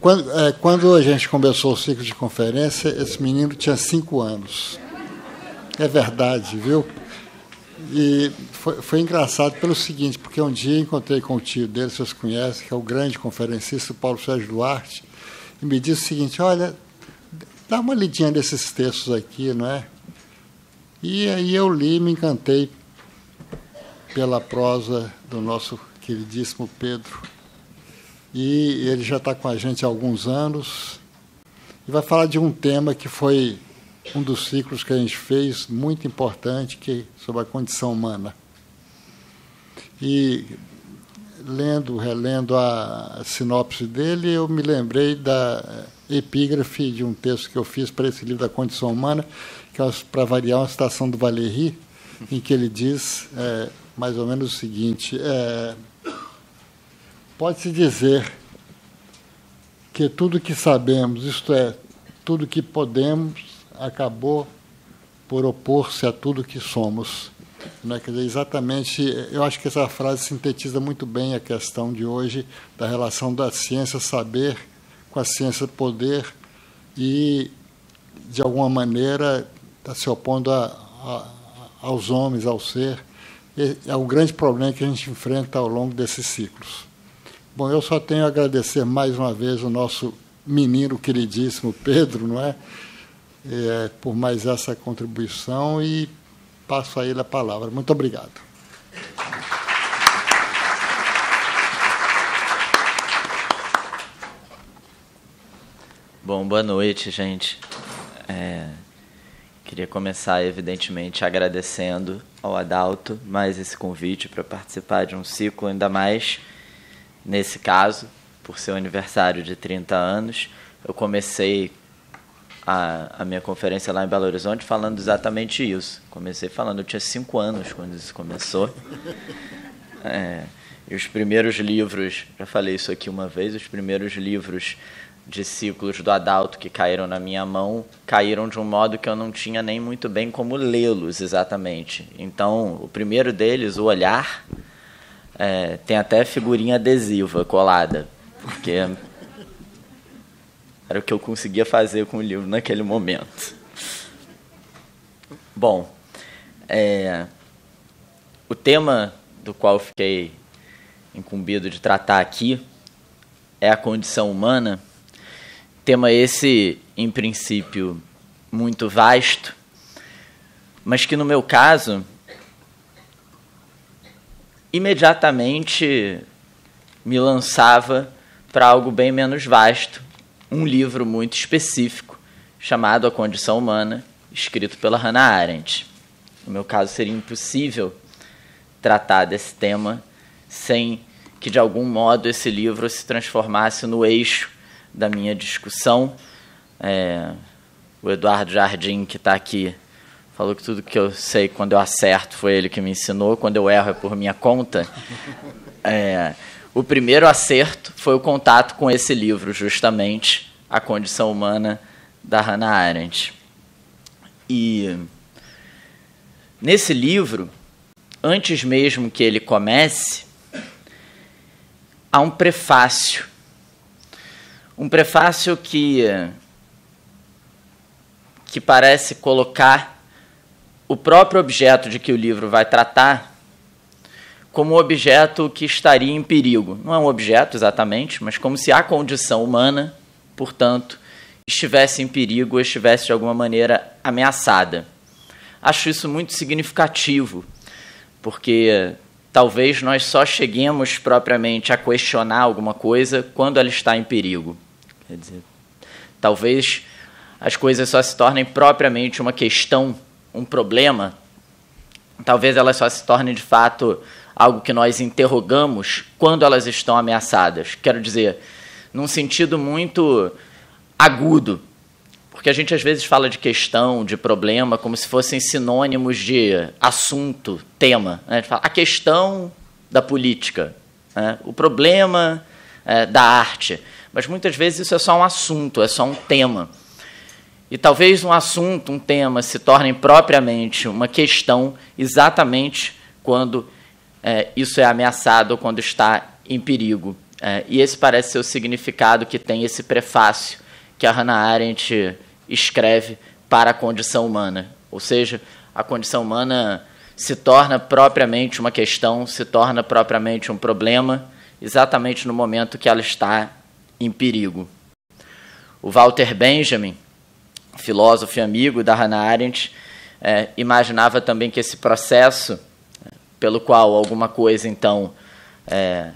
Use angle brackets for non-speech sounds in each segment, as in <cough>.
Quando, é, quando a gente começou o ciclo de conferência, esse menino tinha cinco anos. É verdade, viu? E foi, foi, engraçado pelo seguinte, porque um dia encontrei com o tio dele, vocês conhecem, que é o grande conferencista, Paulo Sérgio Duarte, e me disse o seguinte, olha, dá uma lidinha nesses textos aqui, não é? E aí eu li me encantei pela prosa do nosso queridíssimo Pedro e ele já está com a gente há alguns anos e vai falar de um tema que foi um dos ciclos que a gente fez muito importante que é sobre a condição humana e lendo relendo a sinopse dele eu me lembrei da epígrafe de um texto que eu fiz para esse livro da condição humana que é para variar uma citação do Valéry em que ele diz é, mais ou menos o seguinte é, Pode-se dizer que tudo que sabemos, isto é, tudo que podemos, acabou por opor-se a tudo que somos. Né? Quer dizer, exatamente, eu acho que essa frase sintetiza muito bem a questão de hoje da relação da ciência saber com a ciência poder e, de alguma maneira, está se opondo a, a, aos homens, ao ser. É um grande problema que a gente enfrenta ao longo desses ciclos. Bom, eu só tenho a agradecer mais uma vez o nosso menino queridíssimo Pedro, não é? é por mais essa contribuição e passo a ele a palavra. Muito obrigado. Bom, boa noite, gente. É, queria começar, evidentemente, agradecendo ao Adalto mais esse convite para participar de um ciclo, ainda mais Nesse caso, por seu aniversário de 30 anos, eu comecei a, a, minha conferência lá em Belo Horizonte falando exatamente isso. Comecei falando, eu tinha cinco anos quando isso começou. <laughs> É, e os primeiros livros, já falei isso aqui uma vez, os primeiros livros de ciclos do Adalto que caíram na minha mão caíram de um modo que eu não tinha nem muito bem como lê-los exatamente. Então, o primeiro deles, O Olhar, é, tem até figurinha adesiva colada, porque era o que eu conseguia fazer com o livro naquele momento. Bom, é, o tema do qual fiquei incumbido de tratar aqui é a condição humana. Tema esse, em princípio, muito vasto, mas que no meu caso imediatamente me lançava para algo bem menos vasto, um livro muito específico chamado A Condição Humana, escrito pela Hannah Arendt. No meu caso, seria impossível tratar desse tema sem que, de algum modo, esse livro se transformasse no eixo da minha discussão. É, o Eduardo Jardim, que está aqui falou que tudo que eu sei quando eu acerto foi ele que me ensinou, quando eu erro é por minha conta. <laughs> É, o primeiro acerto foi o contato com esse livro, justamente A Condição Humana da Hannah Arendt. E nesse livro, antes mesmo que ele comece, há um prefácio. Um prefácio que que parece colocar o próprio objeto de que o livro vai tratar como um objeto que estaria em perigo. Não é um objeto exatamente, mas como se a condição humana, portanto, estivesse em perigo ou estivesse de alguma maneira ameaçada. Acho isso muito significativo, porque talvez nós só cheguemos propriamente a questionar alguma coisa quando ela está em perigo. Quer dizer, talvez as coisas só se tornem propriamente uma questão um problema, talvez elas só se tornem de fato algo que nós interrogamos quando elas estão ameaçadas. Quero dizer, num sentido muito agudo, porque a gente às vezes fala de questão, de problema, como se fossem sinônimos de assunto, tema. Né? A, fala, a questão da política, né? o problema é, da arte. Mas muitas vezes isso é só um assunto, é só um tema. E talvez um assunto, um tema, se torne propriamente uma questão exatamente quando é, isso é ameaçado, ou quando está em perigo. É, e esse parece ser o significado que tem esse prefácio que a Hannah Arendt escreve para a condição humana. Ou seja, a condição humana se torna propriamente uma questão, se torna propriamente um problema, exatamente no momento que ela está em perigo. O Walter Benjamin, filósofo e amigo da Hannah Arendt, é, imaginava também que esse processo pelo qual alguma coisa, então, é,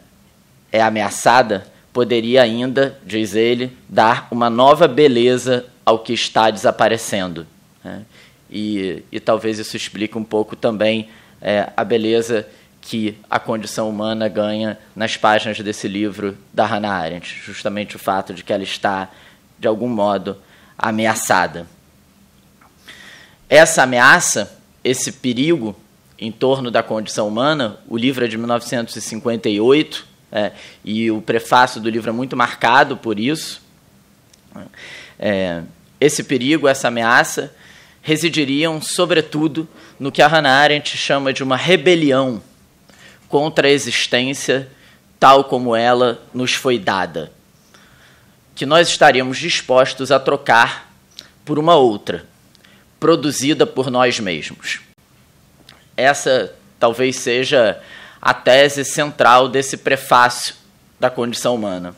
é ameaçada, poderia ainda, diz ele, dar uma nova beleza ao que está desaparecendo. Né? E, e, talvez isso explique um pouco também é, a beleza que a condição humana ganha nas páginas desse livro da Hannah Arendt, justamente o fato de que ela está, de algum modo, ameaçada. Essa ameaça, esse perigo em torno da condição humana, o livro é de 1958 é, e o prefácio do livro é muito marcado por isso. É, esse perigo, essa ameaça, residiriam, sobretudo, no que a Hannah Arendt chama de uma rebelião contra a existência tal como ela nos foi dada que nós estaríamos dispostos a trocar por uma outra, produzida por nós mesmos. Essa talvez seja a tese central desse prefácio da condição humana.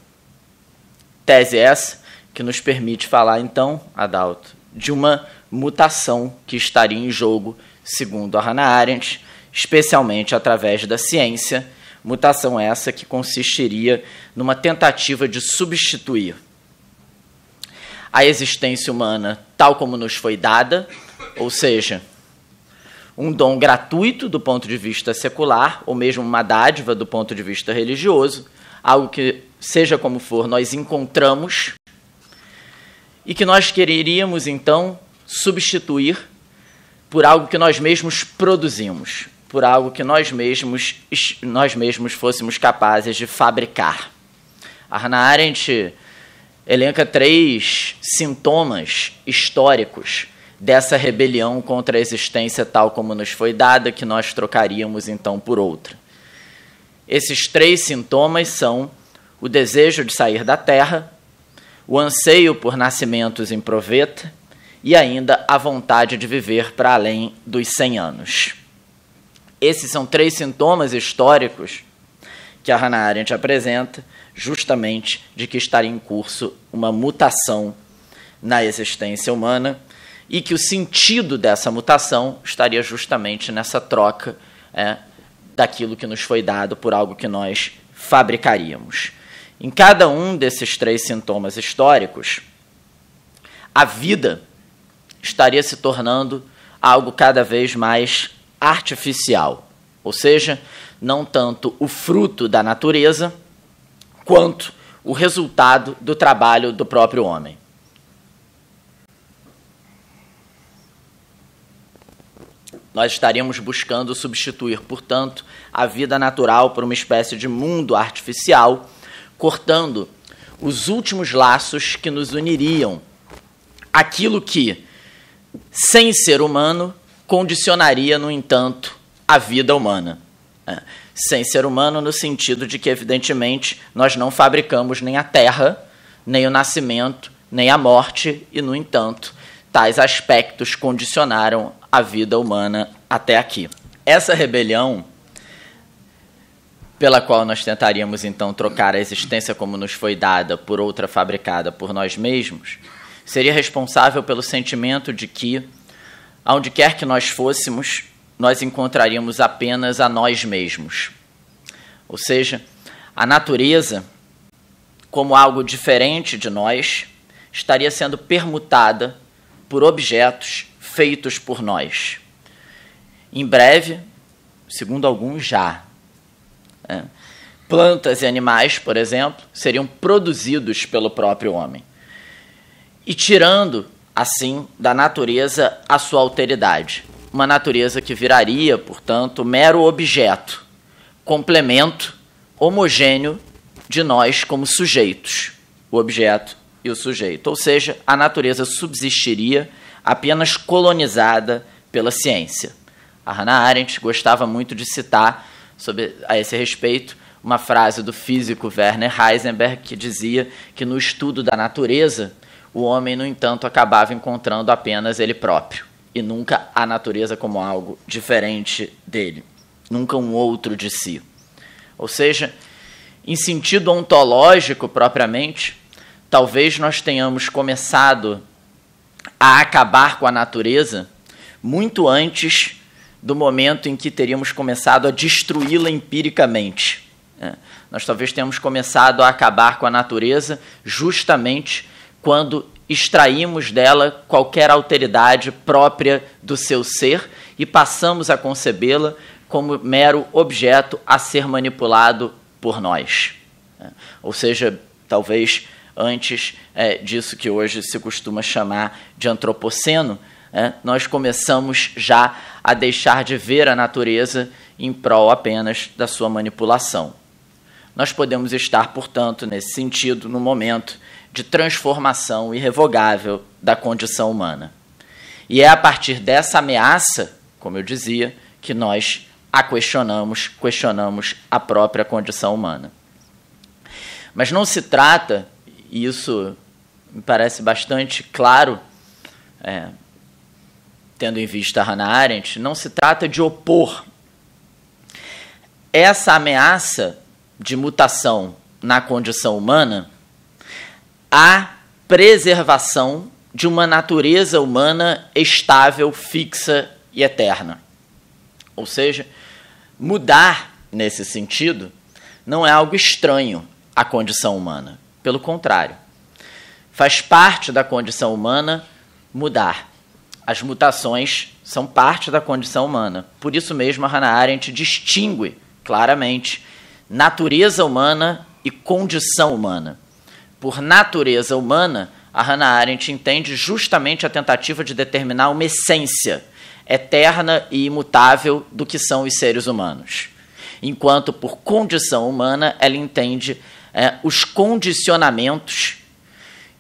Tese essa que nos permite falar, então, Adalto, de uma mutação que estaria em jogo, segundo a Hannah Arendt, especialmente através da ciência, mutação essa que consistiria numa tentativa de substituir a existência humana tal como nos foi dada, ou seja, um dom gratuito do ponto de vista secular, ou mesmo uma dádiva do ponto de vista religioso, algo que, seja como for, nós encontramos e que nós quereríamos então substituir por algo que nós mesmos produzimos, por algo que nós mesmos, nós mesmos fôssemos capazes de fabricar. Hannah Arendt elenca três sintomas históricos dessa rebelião contra a existência tal como nos foi dada, que nós trocaríamos então por outra. Esses três sintomas são o desejo de sair da terra, o anseio por nascimentos em proveta e ainda a vontade de viver para além dos 100 anos. Esses são três sintomas históricos que a Hannah Arendt apresenta, justamente de que estaria em curso uma mutação na existência humana e que o sentido dessa mutação estaria justamente nessa troca é, daquilo que nos foi dado por algo que nós fabricaríamos. Em cada um desses três sintomas históricos, a vida estaria se tornando algo cada vez mais artificial. Ou seja, não tanto o fruto da natureza, quanto o resultado do trabalho do próprio homem. Nós estaríamos buscando substituir, portanto, a vida natural por uma espécie de mundo artificial, cortando os últimos laços que nos uniriam. Aquilo que, sem ser humano, condicionaria, no entanto, a vida humana. É. Sem ser humano, no sentido de que, evidentemente, nós não fabricamos nem a terra, nem o nascimento, nem a morte, e, no entanto, tais aspectos condicionaram a vida humana até aqui. Essa rebelião, pela qual nós tentaríamos então trocar a existência como nos foi dada por outra fabricada por nós mesmos, seria responsável pelo sentimento de que, aonde quer que nós fôssemos, nós encontraríamos apenas a nós mesmos. Ou seja, a natureza, como algo diferente de nós, estaria sendo permutada por objetos feitos por nós. Em breve, segundo alguns, já. É. Plantas e animais, por exemplo, seriam produzidos pelo próprio homem. E tirando, assim, da natureza a sua alteridade uma natureza que viraria, portanto, mero objeto, complemento homogêneo de nós como sujeitos, o objeto e o sujeito. Ou seja, a natureza subsistiria apenas colonizada pela ciência. A Hannah Arendt gostava muito de citar sobre, a esse respeito uma frase do físico Werner Heisenberg que dizia que no estudo da natureza o homem, no entanto, acabava encontrando apenas ele próprio e nunca a natureza como algo diferente dele, nunca um outro de si. Ou seja, em sentido ontológico propriamente, talvez nós tenhamos começado a acabar com a natureza muito antes do momento em que teríamos começado a destruí-la empiricamente. É. Nós talvez tenhamos começado a acabar com a natureza justamente quando extraímos dela qualquer alteridade própria do seu ser e passamos a concebê-la como mero objeto a ser manipulado por nós. É. Ou seja, talvez antes é, disso que hoje se costuma chamar de antropoceno, é, nós começamos já a deixar de ver a natureza em prol apenas da sua manipulação. Nós podemos estar, portanto, nesse sentido, no momento de transformação irrevogável da condição humana. E é a partir dessa ameaça, como eu dizia, que nós a questionamos, questionamos a própria condição humana. Mas não se trata, e isso me parece bastante claro, é, tendo em vista Hannah Arendt, não se trata de opor essa ameaça de mutação na condição humana a preservação de uma natureza humana estável, fixa e eterna. Ou seja, mudar nesse sentido não é algo estranho à condição humana. Pelo contrário, faz parte da condição humana mudar. As mutações são parte da condição humana. Por isso mesmo, a Hannah Arendt distingue claramente natureza humana e condição humana por natureza humana, a Hannah Arendt entende justamente a tentativa de determinar uma essência eterna e imutável do que são os seres humanos. Enquanto, por condição humana, ela entende é, os condicionamentos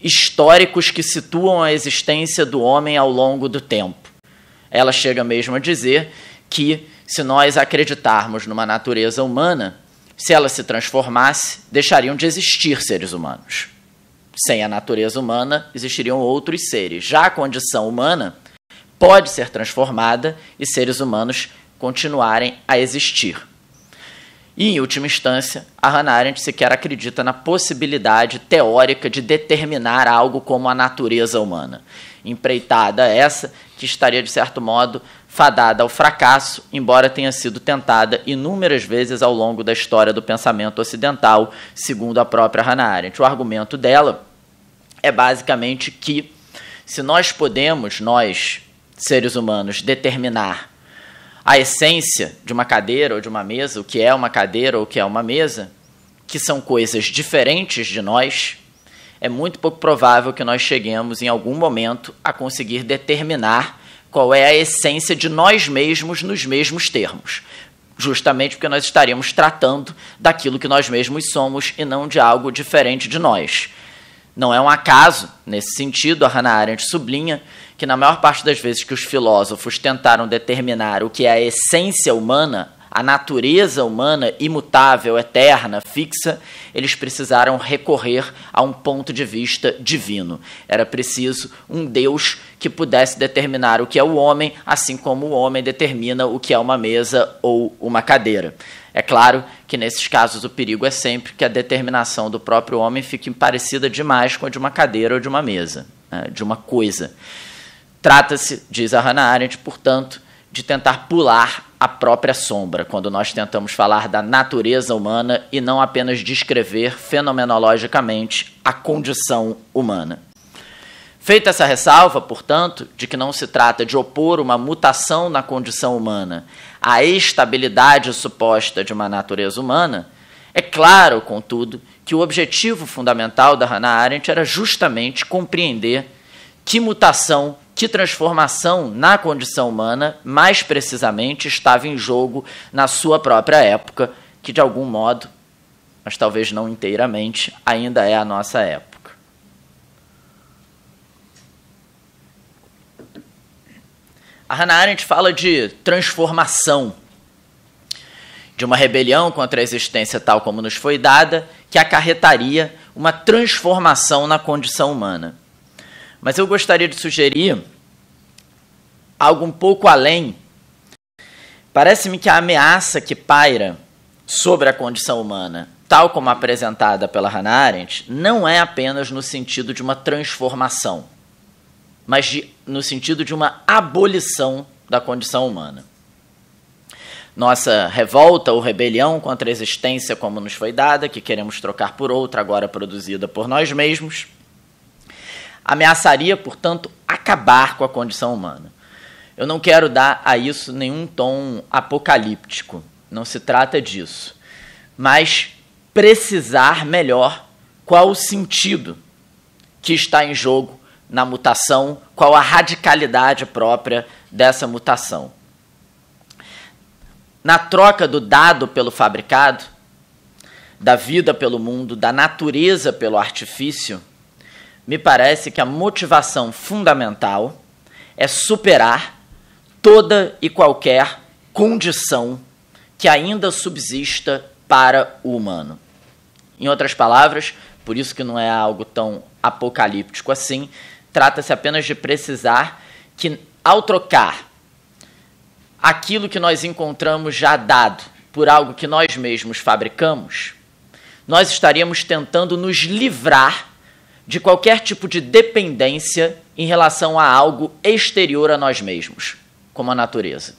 históricos que situam a existência do homem ao longo do tempo. Ela chega mesmo a dizer que, se nós acreditarmos numa natureza humana, se ela se transformasse, deixariam de existir seres humanos sem a natureza humana, existiriam outros seres. Já a condição humana pode ser transformada e seres humanos continuarem a existir. E, em última instância, a Hannah Arendt sequer acredita na possibilidade teórica de determinar algo como a natureza humana. Empreitada essa que estaria, de certo modo, fadada ao fracasso, embora tenha sido tentada inúmeras vezes ao longo da história do pensamento ocidental, segundo a própria Hannah Arendt. O argumento dela é basicamente que, se nós podemos, nós, seres humanos, determinar a essência de uma cadeira ou de uma mesa, o que é uma cadeira ou o que é uma mesa, que são coisas diferentes de nós, é muito pouco provável que nós cheguemos em algum momento a conseguir determinar qual é a essência de nós mesmos nos mesmos termos. Justamente porque nós estariamos tratando daquilo que nós mesmos somos e não de algo diferente de nós. Não é um acaso, nesse sentido, a Hannah Arendt sublinha que na maior parte das vezes que os filósofos tentaram determinar o que é a essência humana, a natureza humana imutável, eterna, fixa, eles precisaram recorrer a um ponto de vista divino. Era preciso um Deus que pudesse determinar o que é o homem, assim como o homem determina o que é uma mesa ou uma cadeira. É claro que nesses casos o perigo é sempre que a determinação do próprio homem fique parecida demais com a de uma cadeira ou de uma mesa, né, de uma coisa. Trata-se, diz a Hannah Arendt, portanto, de tentar pular a própria sombra, quando nós tentamos falar da natureza humana e não apenas descrever fenomenologicamente a condição humana. Feita essa ressalva, portanto, de que não se trata de opor uma mutação na condição humana à estabilidade suposta de uma natureza humana, é claro, contudo, que o objetivo fundamental da Hannah Arendt era justamente compreender que mutação que transformação na condição humana, mais precisamente, estava em jogo na sua própria época, que de algum modo, mas talvez não inteiramente, ainda é a nossa época. A Hannah Arendt fala de transformação, de uma rebelião contra a existência tal como nos foi dada, que acarretaria uma transformação na condição humana. Mas eu gostaria de sugerir algo um pouco além. Parece-me que a ameaça que paira sobre a condição humana, tal como apresentada pela Hannah Arendt, não é apenas no sentido de uma transformação, mas de, no sentido de uma abolição da condição humana. Nossa revolta ou rebelião contra a existência como nos foi dada, que queremos trocar por outra, agora produzida por nós mesmos, Ameaçaria, portanto, acabar com a condição humana. Eu não quero dar a isso nenhum tom apocalíptico, não se trata disso. Mas precisar melhor qual o sentido que está em jogo na mutação, qual a radicalidade própria dessa mutação. Na troca do dado pelo fabricado, da vida pelo mundo, da natureza pelo artifício, me parece que a motivação fundamental é superar toda e qualquer condição que ainda subsista para o humano. Em outras palavras, por isso que não é algo tão apocalíptico assim, trata-se apenas de precisar que, ao trocar aquilo que nós encontramos já dado por algo que nós mesmos fabricamos, nós estaríamos tentando nos livrar de qualquer tipo de dependência em relação a algo exterior a nós mesmos, como a natureza.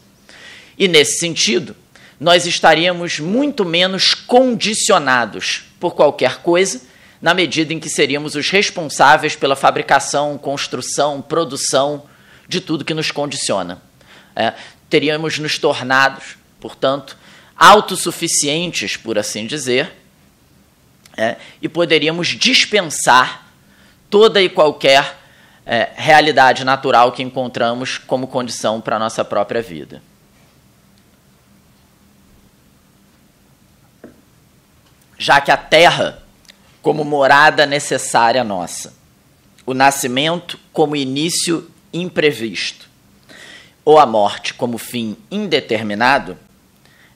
E nesse sentido, nós estaríamos muito menos condicionados por qualquer coisa, na medida em que seríamos os responsáveis pela fabricação, construção, produção de tudo que nos condiciona. É, teríamos nos tornados, portanto, autossuficientes, por assim dizer, é, e poderíamos dispensar toda e qualquer é, realidade natural que encontramos como condição para a nossa própria vida. Já que a terra, como morada necessária nossa, o nascimento, como início imprevisto, ou a morte, como fim indeterminado,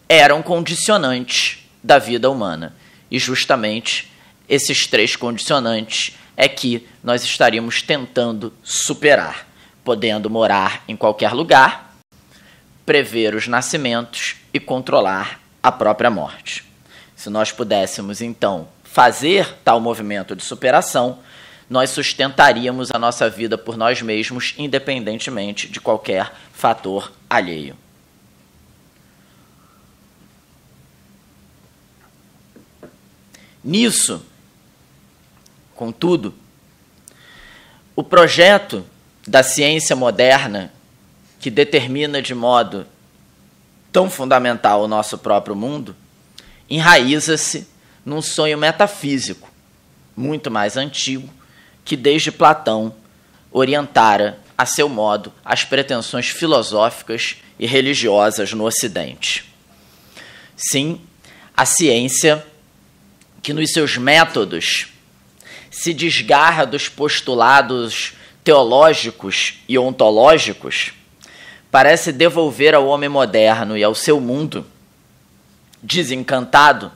eram condicionantes da vida humana. E justamente esses três condicionantes é que nós estaríamos tentando superar, podendo morar em qualquer lugar, prever os nascimentos e controlar a própria morte. Se nós pudéssemos então fazer tal movimento de superação, nós sustentaríamos a nossa vida por nós mesmos, independentemente de qualquer fator alheio. Nisso, Contudo, o projeto da ciência moderna, que determina de modo tão fundamental o nosso próprio mundo, enraiza-se num sonho metafísico, muito mais antigo, que desde Platão orientara a seu modo as pretensões filosóficas e religiosas no Ocidente. Sim, a ciência, que nos seus métodos se desgarra dos postulados teológicos e ontológicos, parece devolver ao homem moderno e ao seu mundo desencantado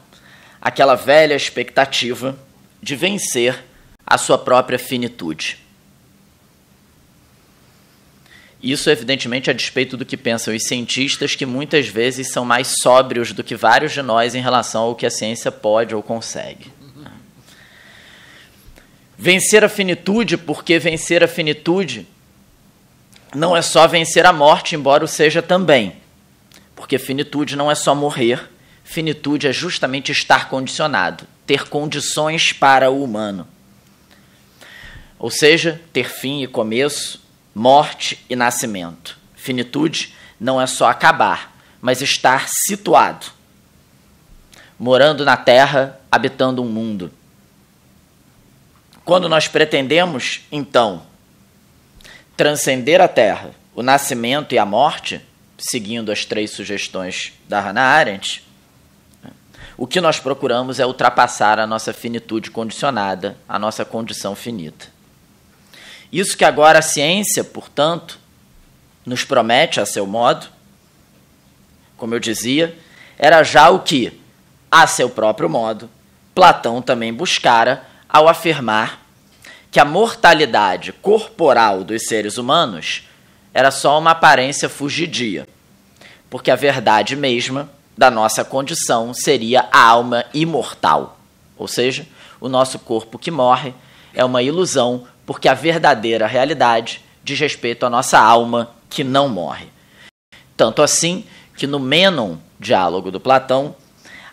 aquela velha expectativa de vencer a sua própria finitude. Isso, evidentemente, a despeito do que pensam os cientistas, que muitas vezes são mais sóbrios do que vários de nós em relação ao que a ciência pode ou consegue. Vencer a finitude, porque vencer a finitude não é só vencer a morte, embora o seja também. Porque finitude não é só morrer, finitude é justamente estar condicionado, ter condições para o humano. Ou seja, ter fim e começo, morte e nascimento. Finitude não é só acabar, mas estar situado, morando na terra, habitando um mundo. Quando nós pretendemos, então, transcender a Terra, o nascimento e a morte, seguindo as três sugestões da Hannah Arendt, o que nós procuramos é ultrapassar a nossa finitude condicionada, a nossa condição finita. Isso que agora a ciência, portanto, nos promete a seu modo, como eu dizia, era já o que, a seu próprio modo, Platão também buscara ao afirmar que a mortalidade corporal dos seres humanos era só uma aparência fugidia, porque a verdade mesma da nossa condição seria a alma imortal, ou seja, o nosso corpo que morre é uma ilusão, porque a verdadeira realidade diz respeito à nossa alma que não morre. Tanto assim que no Menon, diálogo do Platão,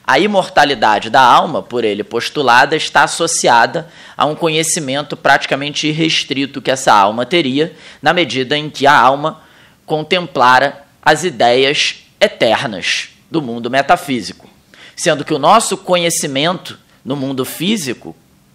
a imortalidade da alma, por ele postulada, está associada a um conhecimento praticamente irrestrito que essa alma teria, na medida em que a alma contemplara as ideias eternas do mundo metafísico. Sendo que o nosso conhecimento no mundo físico,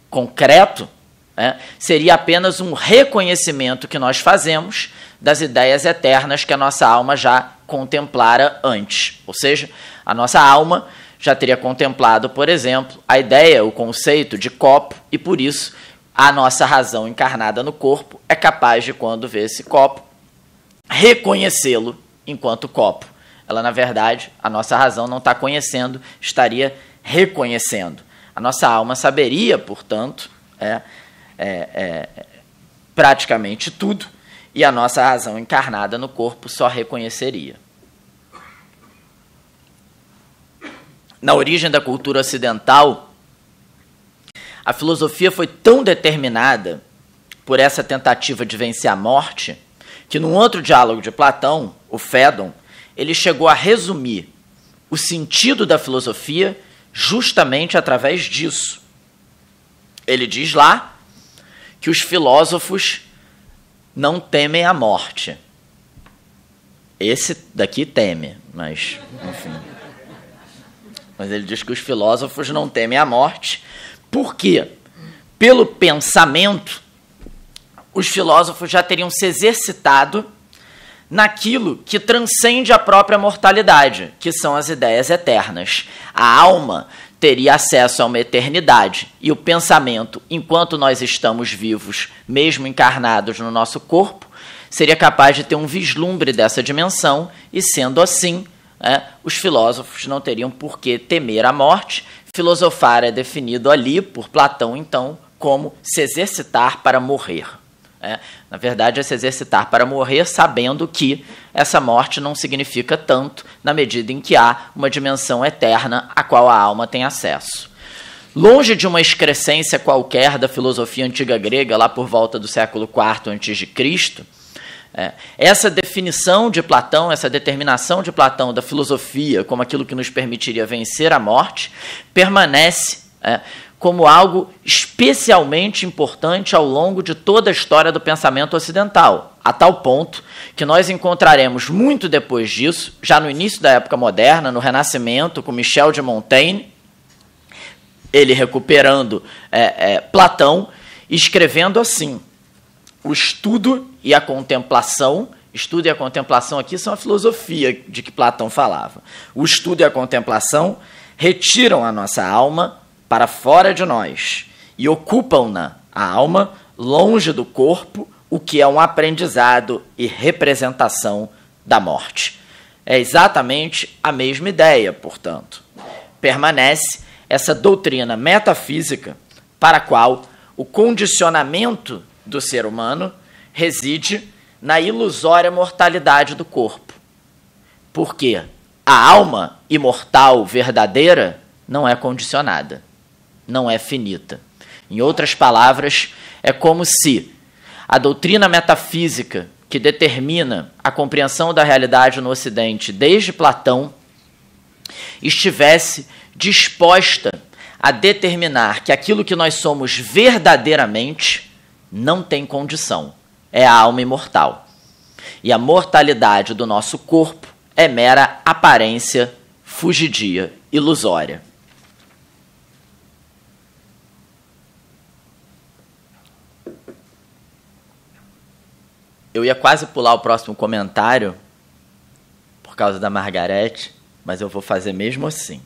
concreto, né, seria apenas um reconhecimento que nós fazemos das ideias eternas que a nossa alma já contemplara antes. Ou seja, a nossa alma já teria contemplado, por exemplo, a ideia, o conceito de copo, e por isso a nossa razão encarnada no corpo é capaz de, quando vê esse copo, reconhecê-lo enquanto copo. Ela, na verdade, a nossa razão não está conhecendo, estaria reconhecendo. A nossa alma saberia, portanto, é, é, é, praticamente tudo, e a nossa razão encarnada no corpo só reconheceria. na origem da cultura ocidental, a filosofia foi tão determinada por essa tentativa de vencer a morte que, num outro diálogo de Platão, o Fédon, ele chegou a resumir o sentido da filosofia justamente através disso. Ele diz lá que os filósofos não temem a morte. Esse daqui teme, mas, enfim. Mas ele diz que os filósofos não temem a morte, porque, pelo pensamento, os filósofos já teriam se exercitado naquilo que transcende a própria mortalidade, que são as ideias eternas. A alma teria acesso a uma eternidade. E o pensamento, enquanto nós estamos vivos, mesmo encarnados no nosso corpo, seria capaz de ter um vislumbre dessa dimensão, e sendo assim, é, os filósofos não teriam por que temer a morte. Filosofar é definido ali por Platão, então, como se exercitar para morrer. É, na verdade, é se exercitar para morrer, sabendo que essa morte não significa tanto na medida em que há uma dimensão eterna a qual a alma tem acesso. Longe de uma excrescência qualquer da filosofia antiga grega, lá por volta do século IV a.C., é. Essa definição de Platão, essa determinação de Platão da filosofia como aquilo que nos permitiria vencer a morte, permanece é, como algo especialmente importante ao longo de toda a história do pensamento ocidental, a tal ponto que nós encontraremos muito depois disso, já no início da época moderna, no Renascimento, com Michel de Montaigne, ele recuperando é, é, Platão, escrevendo assim: o estudo e a contemplação. Estudo e a contemplação aqui são a filosofia de que Platão falava. O estudo e a contemplação retiram a nossa alma para fora de nós e ocupam-na, a alma, longe do corpo, o que é um aprendizado e representação da morte. É exatamente a mesma ideia, portanto. Permanece essa doutrina metafísica para a qual o condicionamento do ser humano reside na ilusória mortalidade do corpo. Porque a alma imortal verdadeira não é condicionada, não é finita. Em outras palavras, é como se a doutrina metafísica que determina a compreensão da realidade no Ocidente desde Platão estivesse disposta a determinar que aquilo que nós somos verdadeiramente não tem condição, é a alma imortal. E a mortalidade do nosso corpo é mera aparência fugidia, ilusória. Eu ia quase pular o próximo comentário por causa da Margarete, mas eu vou fazer mesmo assim.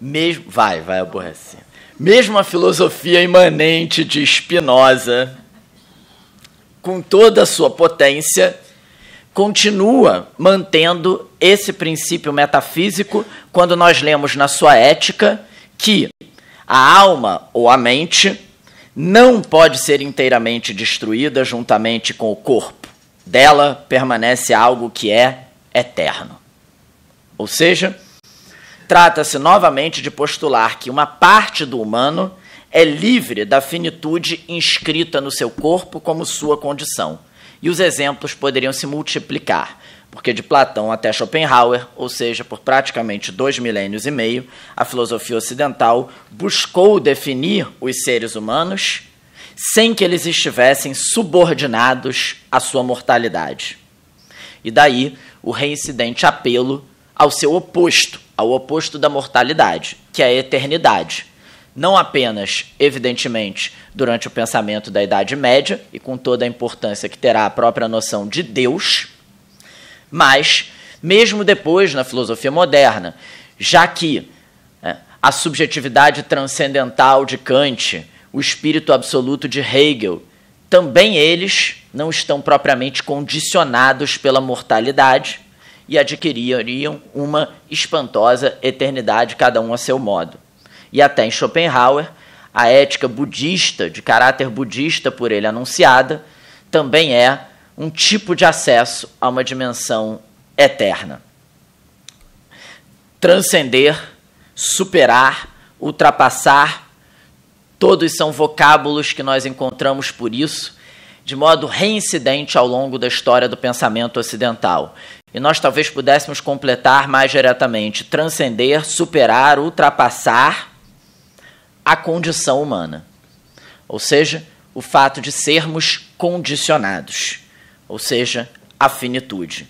Mesmo, vai, vai aborrecer. Mesmo a filosofia imanente de Spinoza, com toda a sua potência, continua mantendo esse princípio metafísico quando nós lemos na sua ética que a alma ou a mente não pode ser inteiramente destruída juntamente com o corpo. Dela permanece algo que é eterno. Ou seja, Trata-se novamente de postular que uma parte do humano é livre da finitude inscrita no seu corpo como sua condição. E os exemplos poderiam se multiplicar, porque de Platão até Schopenhauer, ou seja, por praticamente dois milênios e meio, a filosofia ocidental buscou definir os seres humanos sem que eles estivessem subordinados à sua mortalidade. E daí o reincidente apelo ao seu oposto, ao oposto da mortalidade, que é a eternidade. Não apenas, evidentemente, durante o pensamento da Idade Média e com toda a importância que terá a própria noção de Deus, mas mesmo depois na filosofia moderna, já que né, a subjetividade transcendental de Kant, o espírito absoluto de Hegel, também eles não estão propriamente condicionados pela mortalidade, e adquiririam uma espantosa eternidade, cada um a seu modo. E até em Schopenhauer, a ética budista, de caráter budista por ele anunciada, também é um tipo de acesso a uma dimensão eterna. Transcender, superar, ultrapassar, todos são vocábulos que nós encontramos por isso, de modo reincidente ao longo da história do pensamento ocidental e nós talvez pudéssemos completar mais diretamente, transcender, superar, ultrapassar a condição humana. Ou seja, o fato de sermos condicionados, ou seja, a finitude.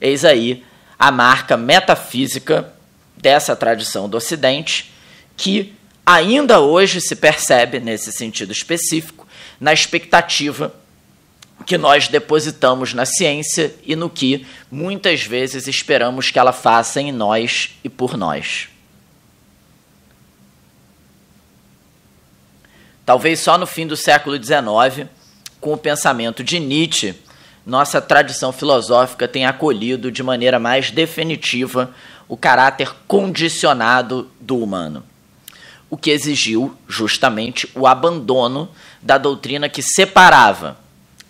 Eis aí a marca metafísica dessa tradição do Ocidente, que ainda hoje se percebe nesse sentido específico, na expectativa que nós depositamos na ciência e no que muitas vezes esperamos que ela faça em nós e por nós. Talvez só no fim do século XIX, com o pensamento de Nietzsche, nossa tradição filosófica tenha acolhido de maneira mais definitiva o caráter condicionado do humano, o que exigiu justamente o abandono da doutrina que separava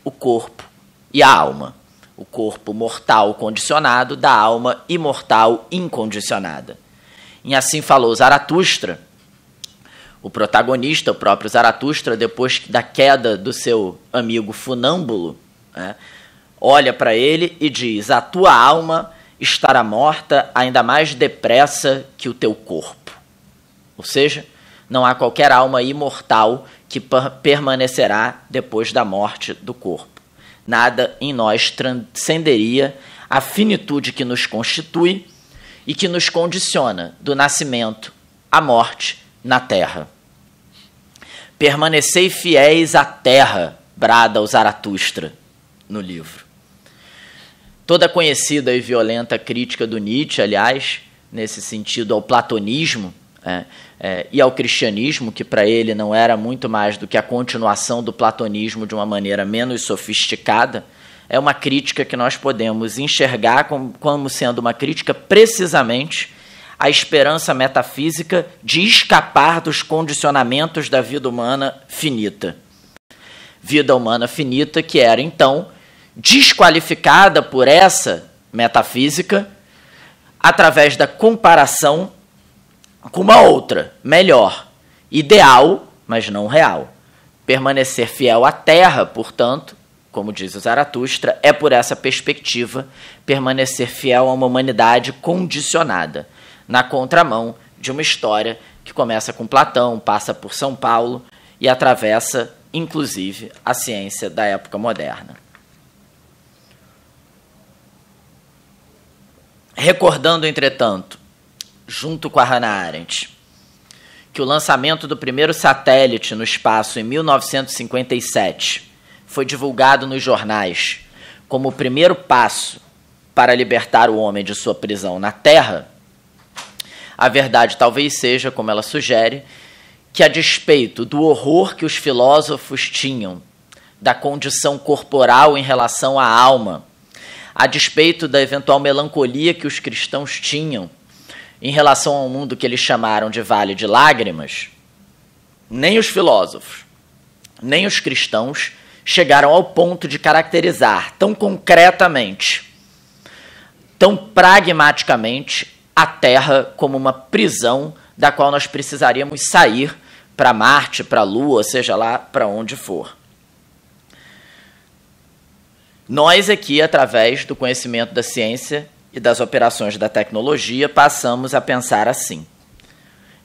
o corpo e a alma. O corpo mortal condicionado da alma imortal incondicionada. Em Assim Falou Zaratustra, o protagonista, o próprio Zaratustra, depois da queda do seu amigo funâmbulo, né, olha para ele e diz: A tua alma estará morta ainda mais depressa que o teu corpo. Ou seja, não há qualquer alma imortal que permanecerá depois da morte do corpo. Nada em nós transcenderia a finitude que nos constitui e que nos condiciona do nascimento à morte na terra. Permanecei fiéis à terra, brada o Zaratustra no livro. Toda conhecida e violenta crítica do Nietzsche, aliás, nesse sentido ao platonismo, é, é, e ao cristianismo, que para ele não era muito mais do que a continuação do platonismo de uma maneira menos sofisticada, é uma crítica que nós podemos enxergar como, como sendo uma crítica precisamente à esperança metafísica de escapar dos condicionamentos da vida humana finita. Vida humana finita que era então desqualificada por essa metafísica através da comparação com uma outra, melhor, ideal, mas não real. Permanecer fiel à terra, portanto, como diz o Zaratustra, é por essa perspectiva permanecer fiel a uma humanidade condicionada, na contramão de uma história que começa com Platão, passa por São Paulo e atravessa, inclusive, a ciência da época moderna. Recordando, entretanto, junto com a Hannah Arendt, que o lançamento do primeiro satélite no espaço em 1957 foi divulgado nos jornais como o primeiro passo para libertar o homem de sua prisão na Terra, a verdade talvez seja, como ela sugere, que a despeito do horror que os filósofos tinham da condição corporal em relação à alma, a despeito da eventual melancolia que os cristãos tinham em relação ao mundo que eles chamaram de Vale de Lágrimas, nem os filósofos, nem os cristãos chegaram ao ponto de caracterizar tão concretamente, tão pragmaticamente, a Terra como uma prisão da qual nós precisaríamos sair para Marte, para a Lua, seja lá para onde for. Nós aqui, através do conhecimento da ciência, e das operações da tecnologia, passamos a pensar assim.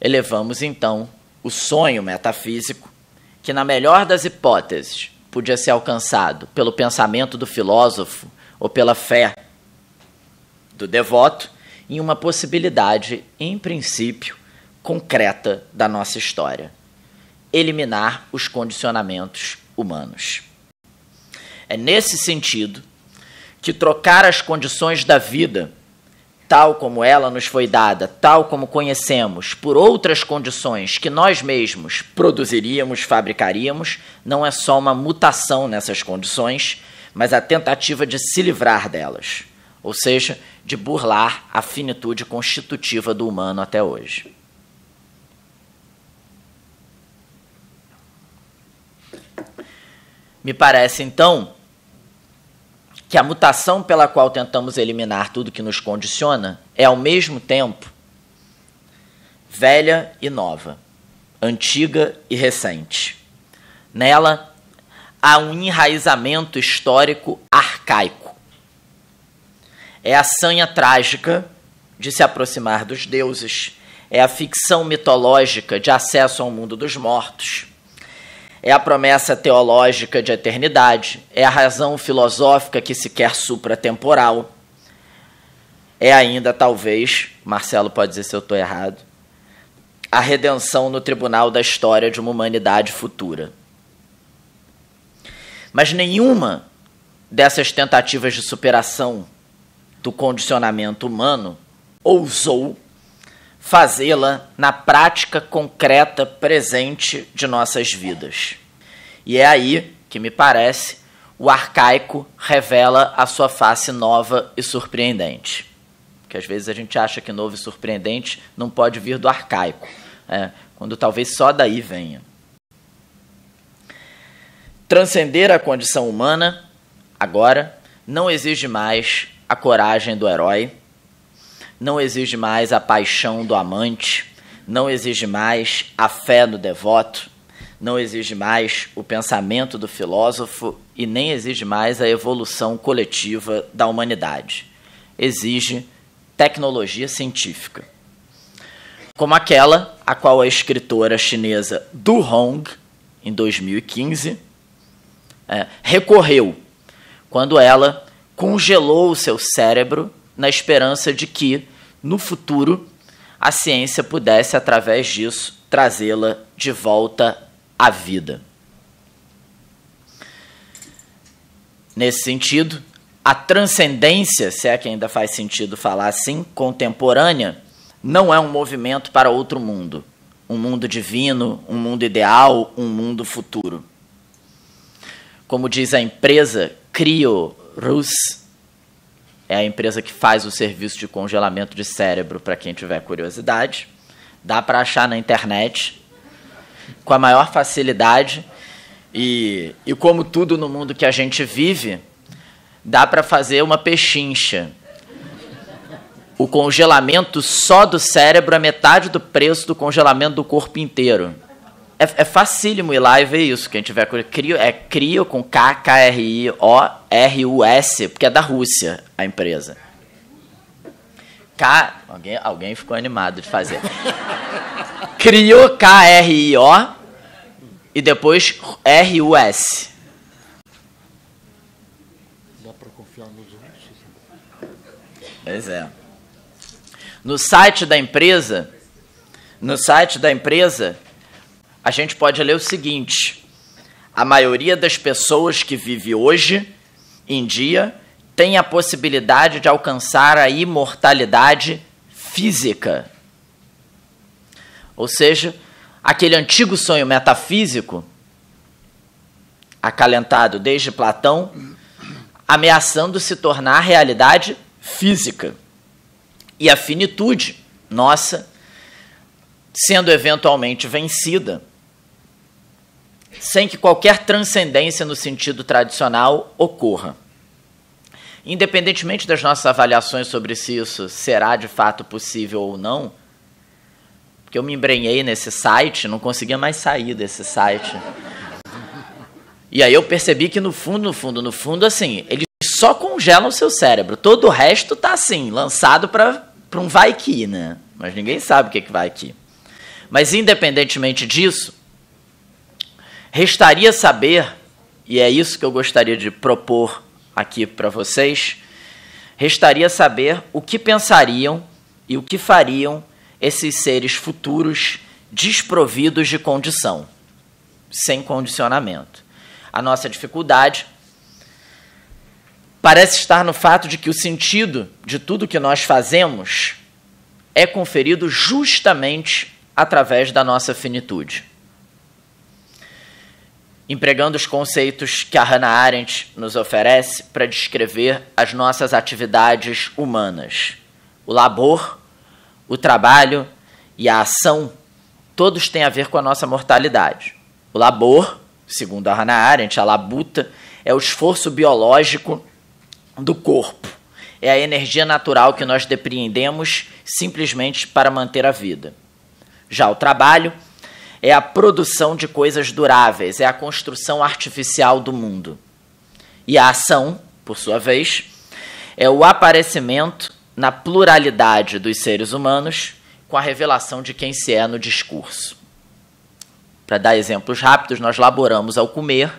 Elevamos então o sonho metafísico, que na melhor das hipóteses podia ser alcançado pelo pensamento do filósofo ou pela fé do devoto, em uma possibilidade, em princípio, concreta da nossa história: eliminar os condicionamentos humanos. É nesse sentido que trocar as condições da vida, tal como ela nos foi dada, tal como conhecemos, por outras condições que nós mesmos produziríamos, fabricaríamos, não é só uma mutação nessas condições, mas a tentativa de se livrar delas, ou seja, de burlar a finitude constitutiva do humano até hoje. Me parece então que a mutação pela qual tentamos eliminar tudo que nos condiciona é ao mesmo tempo velha e nova, antiga e recente. Nela há um enraizamento histórico arcaico. É a sanha trágica de se aproximar dos deuses, é a ficção mitológica de acesso ao mundo dos mortos é a promessa teológica de eternidade, é a razão filosófica que se quer supratemporal, é ainda, talvez, Marcelo pode dizer se eu estou errado, a redenção no tribunal da história de uma humanidade futura. Mas nenhuma dessas tentativas de superação do condicionamento humano ousou fazê-la na prática concreta presente de nossas vidas. E é aí que me parece o arcaico revela a sua face nova e surpreendente. Que às vezes a gente acha que novo e surpreendente não pode vir do arcaico, né? quando talvez só daí venha. Transcender a condição humana, agora, não exige mais a coragem do herói, não exige mais a paixão do amante, não exige mais a fé do devoto, não exige mais o pensamento do filósofo e nem exige mais a evolução coletiva da humanidade. Exige tecnologia científica, como aquela a qual a escritora chinesa Du Hong, em 2015, é, recorreu quando ela congelou o seu cérebro na esperança de que, no futuro, a ciência pudesse, através disso, trazê-la de volta à vida. Nesse sentido, a transcendência, se é que ainda faz sentido falar assim, contemporânea, não é um movimento para outro mundo, um mundo divino, um mundo ideal, um mundo futuro. Como diz a empresa Crio Rus, é a empresa que faz o serviço de congelamento de cérebro, para quem tiver curiosidade. Dá para achar na internet com a maior facilidade. E, e como tudo no mundo que a gente vive, dá para fazer uma pechincha. O congelamento só do cérebro é metade do preço do congelamento do corpo inteiro. É, é facílimo ir lá e ver isso. Quem tiver Crio, é Crio com K, K, R, I, O, R, U, S, porque é da Rússia a empresa. K. Alguém, alguém ficou animado de fazer. <laughs> Crio, K, R, I, O, e depois R, U, S. Dá confiar Pois é. No site da empresa. No site da empresa a gente pode ler o seguinte: a maioria das pessoas que vive hoje em dia tem a possibilidade de alcançar a imortalidade física. Ou seja, aquele antigo sonho metafísico, acalentado desde Platão, ameaçando se tornar realidade física. E a finitude nossa sendo eventualmente vencida sem que qualquer transcendência no sentido tradicional ocorra. Independentemente das nossas avaliações sobre se isso será de fato possível ou não, porque eu me embrenhei nesse site, não conseguia mais sair desse site. E aí eu percebi que no fundo, no fundo, no fundo, assim, eles só congelam o seu cérebro. Todo o resto está assim, lançado para um vai que, né? Mas ninguém sabe o que, é que vai que. Mas independentemente disso, Restaria saber, e é isso que eu gostaria de propor aqui para vocês, restaria saber o que pensariam e o que fariam esses seres futuros desprovidos de condição, sem condicionamento. A nossa dificuldade parece estar no fato de que o sentido de tudo que nós fazemos é conferido justamente através da nossa finitude empregando os conceitos que a Hannah Arendt nos oferece para descrever as nossas atividades humanas. O labor, o trabalho e a ação, todos têm a ver com a nossa mortalidade. O labor, segundo a Hannah Arendt, a labuta, é o esforço biológico do corpo. É a energia natural que nós depreendemos simplesmente para manter a vida. Já o trabalho é a produção de coisas duráveis, é a construção artificial do mundo. E a ação, por sua vez, é o aparecimento na pluralidade dos seres humanos com a revelação de quem se é no discurso. Para dar exemplos rápidos, nós laboramos ao comer,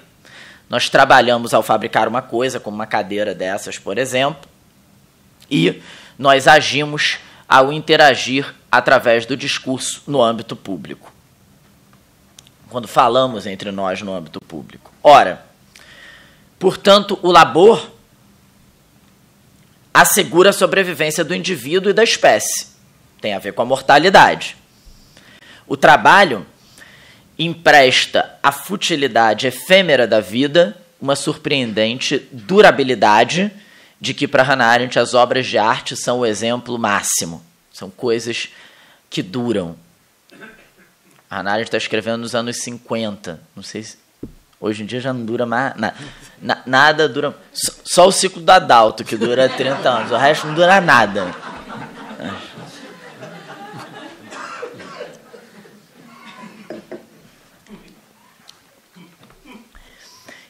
nós trabalhamos ao fabricar uma coisa, como uma cadeira dessas, por exemplo, e nós agimos ao interagir através do discurso no âmbito público quando falamos entre nós no âmbito público. Ora, portanto, o labor assegura a sobrevivência do indivíduo e da espécie. Tem a ver com a mortalidade. O trabalho empresta à futilidade efêmera da vida uma surpreendente durabilidade de que para Hannah Arendt as obras de arte são o exemplo máximo. São coisas que duram, a Hannah está escrevendo nos anos 50. Não sei se. Hoje em dia já não dura mais. Na, na, nada dura. Só, só, o ciclo do Adalto, que dura 30 anos. O resto não dura nada.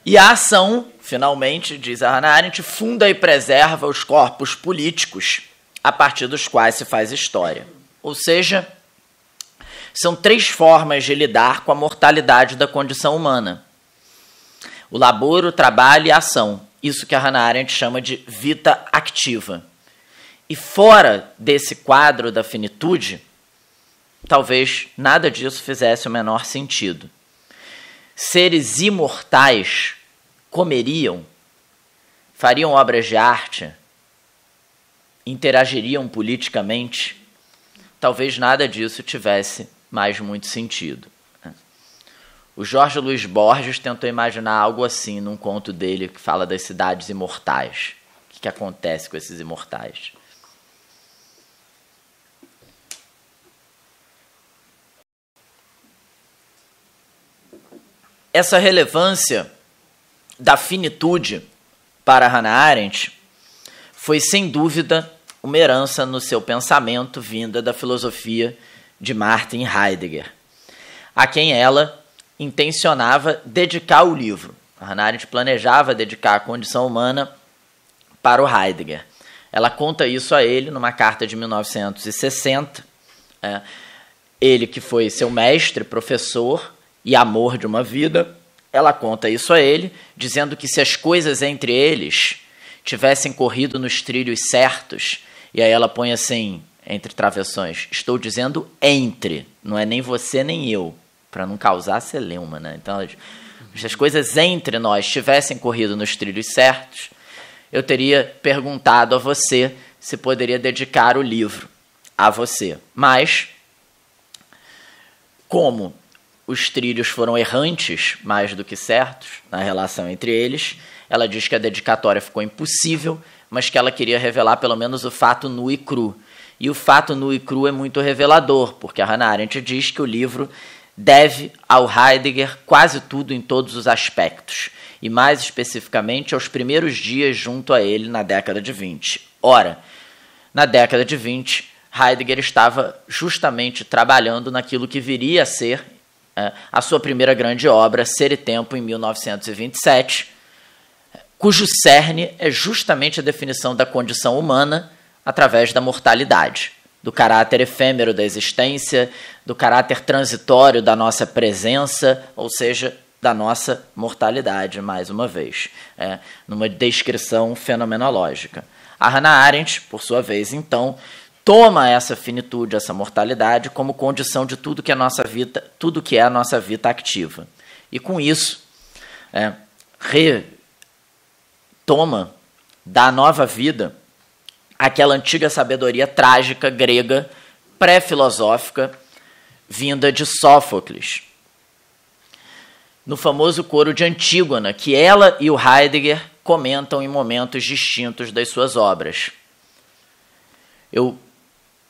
E a ação, finalmente, diz a Hannah Arendt, funda e preserva os corpos políticos a partir dos quais se faz história. Ou seja, são três formas de lidar com a mortalidade da condição humana: o labor, o trabalho e a ação. Isso que a Hannah Arendt chama de vida ativa. E fora desse quadro da finitude, talvez nada disso fizesse o menor sentido. Seres imortais comeriam, fariam obras de arte, interagiriam politicamente. Talvez nada disso tivesse mais muito sentido. Né? O Jorge Luiz Borges tentou imaginar algo assim num conto dele que fala das cidades imortais. O que, que acontece com esses imortais? Essa relevância da finitude para Hannah Arendt foi sem dúvida uma herança no seu pensamento vinda da filosofia de Martin Heidegger, a quem ela intencionava dedicar o livro. A Hannah Arendt planejava dedicar a condição humana para o Heidegger. Ela conta isso a ele numa carta de 1960. É, ele, que foi seu mestre, professor e amor de uma vida, ela conta isso a ele, dizendo que se as coisas entre eles tivessem corrido nos trilhos certos, e aí ela põe assim: entre travessões. Estou dizendo entre, não é nem você nem eu, para não causar celeuma, né? Então, se as coisas entre nós tivessem corrido nos trilhos certos, eu teria perguntado a você se poderia dedicar o livro a você. Mas, como os trilhos foram errantes mais do que certos na relação entre eles, ela diz que a dedicatória ficou impossível, mas que ela queria revelar pelo menos o fato nu e cru e o fato nu e cru é muito revelador, porque a Hannah Arendt diz que o livro deve ao Heidegger quase tudo em todos os aspectos, e mais especificamente aos primeiros dias junto a ele na década de 20. Ora, na década de 20, Heidegger estava justamente trabalhando naquilo que viria a ser é, a sua primeira grande obra, Ser e Tempo, em 1927, cujo cerne é justamente a definição da condição humana através da mortalidade, do caráter efêmero da existência, do caráter transitório da nossa presença, ou seja, da nossa mortalidade, mais uma vez, é, numa descrição fenomenológica. A Hannah Arendt, por sua vez, então, toma essa finitude, essa mortalidade, como condição de tudo que é a nossa vida, tudo que é a nossa vida ativa. E com isso, é, retoma, dá nova vida aquela antiga sabedoria trágica grega, pré-filosófica, vinda de Sófocles. No famoso coro de Antígona, que ela e o Heidegger comentam em momentos distintos das suas obras. Eu,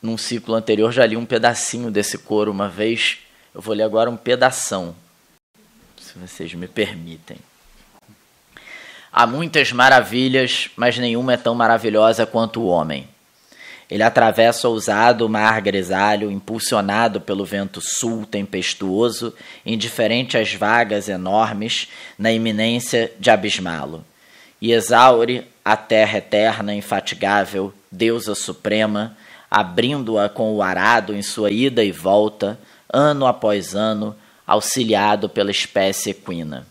num ciclo anterior, já li um pedacinho desse coro uma vez. Eu vou ler agora um pedação, se vocês me permitem. Há muitas maravilhas, mas nenhuma é tão maravilhosa quanto o homem. Ele atravessa ousado o mar grisalho, impulsionado pelo vento sul tempestuoso, indiferente às vagas enormes, na iminência de abismá-lo. E exaure a terra eterna, infatigável, deusa suprema, abrindo-a com o arado em sua ida e volta, ano após ano, auxiliado pela espécie equina.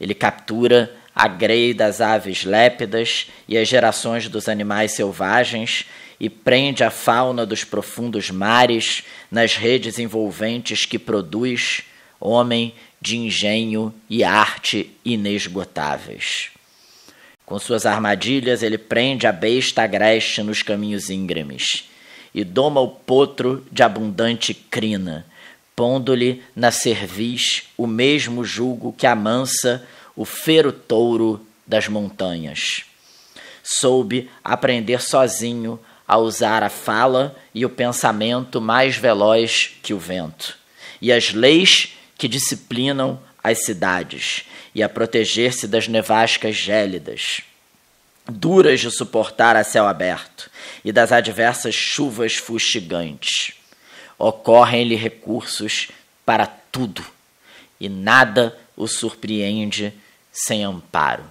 Ele captura a grei das aves lépidas e as gerações dos animais selvagens, e prende a fauna dos profundos mares nas redes envolventes que produz, homem de engenho e arte inesgotáveis. Com suas armadilhas, ele prende a besta agreste nos caminhos íngremes e doma o potro de abundante crina, pondo-lhe na cerviz o mesmo jugo que amansa o feiro touro das montanhas. Soube aprender sozinho a usar a fala e o pensamento mais veloz que o vento, e as leis que disciplinam as cidades, e a proteger-se das nevascas gélidas, duras de suportar a céu aberto, e das adversas chuvas fustigantes. Ocorrem-lhe recursos para tudo, e nada o surpreende sem amparo.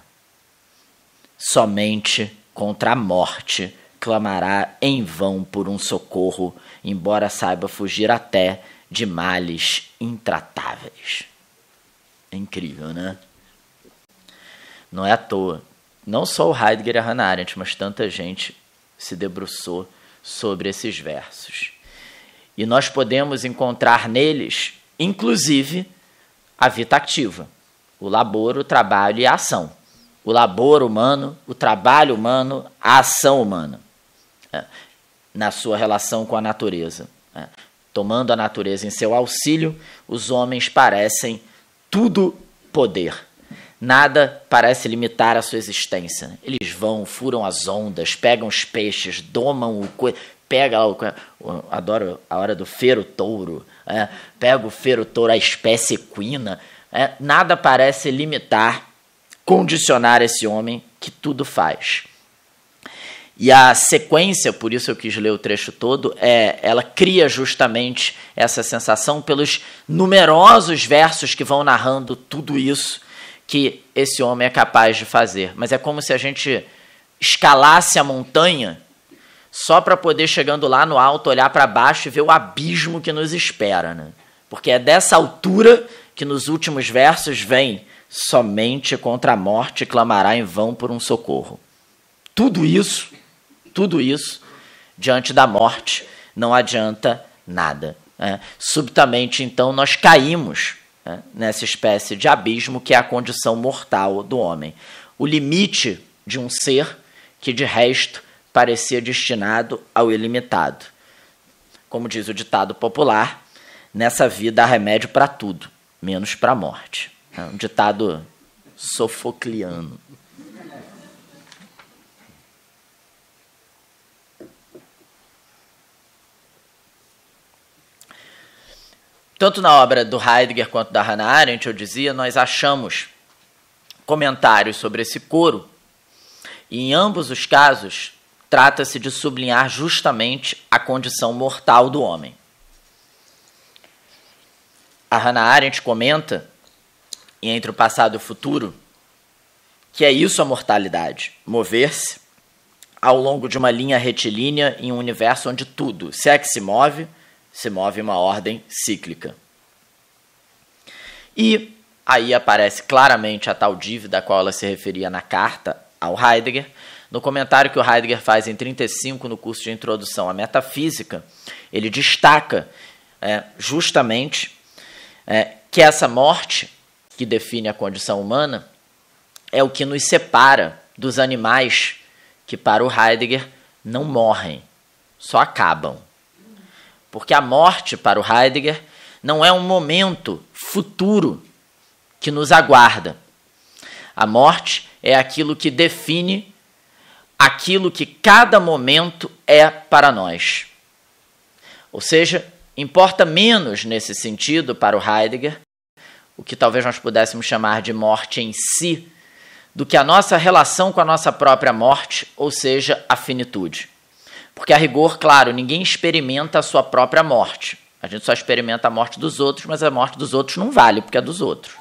Somente contra a morte clamará em vão por um socorro, embora saiba fugir até de males intratáveis. É incrível, né? Não é à toa. Não só o Heidegger e a Hannah Arendt, mas tanta gente se debruçou sobre esses versos. E nós podemos encontrar neles, inclusive, a vida ativa. O labor, o trabalho e a ação. O labor humano, o trabalho humano, a ação humana. É, na sua relação com a natureza. É. Tomando a natureza em seu auxílio, os homens parecem tudo poder. Nada parece limitar a sua existência. Eles vão, furam as ondas, pegam os peixes, domam o Pega o. Adoro a hora do feiro touro. É, pega o feiro touro, a espécie equina é, nada parece limitar, condicionar esse homem que tudo faz. E a sequência, por isso eu quis ler o trecho todo, é ela cria justamente essa sensação pelos numerosos versos que vão narrando tudo isso que esse homem é capaz de fazer. Mas é como se a gente escalasse a montanha só para poder chegando lá no alto olhar para baixo e ver o abismo que nos espera, né? Porque é dessa altura que nos últimos versos vem: somente contra a morte clamará em vão por um socorro. Tudo isso, tudo isso, diante da morte, não adianta nada. Né? Subitamente, então, nós caímos né, nessa espécie de abismo que é a condição mortal do homem. O limite de um ser que, de resto, parecia destinado ao ilimitado. Como diz o ditado popular, nessa vida há remédio para tudo menos para a morte. É um ditado sofocliano. Tanto na obra do Heidegger quanto da Hannah Arendt, eu dizia, nós achamos comentários sobre esse coro, e em ambos os casos trata-se de sublinhar justamente a condição mortal do homem a Hannah Arendt comenta em Entre o Passado e o Futuro que é isso a mortalidade, mover-se ao longo de uma linha retilínea em um universo onde tudo, se é que se move, se move em uma ordem cíclica. E aí aparece claramente a tal dívida a qual ela se referia na carta ao Heidegger, no comentário que o Heidegger faz em 35 no curso de Introdução à Metafísica, ele destaca é, justamente é, que essa morte, que define a condição humana, é o que nos separa dos animais que, para o Heidegger, não morrem, só acabam. Porque a morte, para o Heidegger, não é um momento futuro que nos aguarda. A morte é aquilo que define aquilo que cada momento é para nós. Ou seja, Importa menos nesse sentido para o Heidegger o que talvez nós pudéssemos chamar de morte em si, do que a nossa relação com a nossa própria morte, ou seja, a finitude. Porque a rigor, claro, ninguém experimenta a sua própria morte. A gente só experimenta a morte dos outros, mas a morte dos outros não vale, porque é dos outros.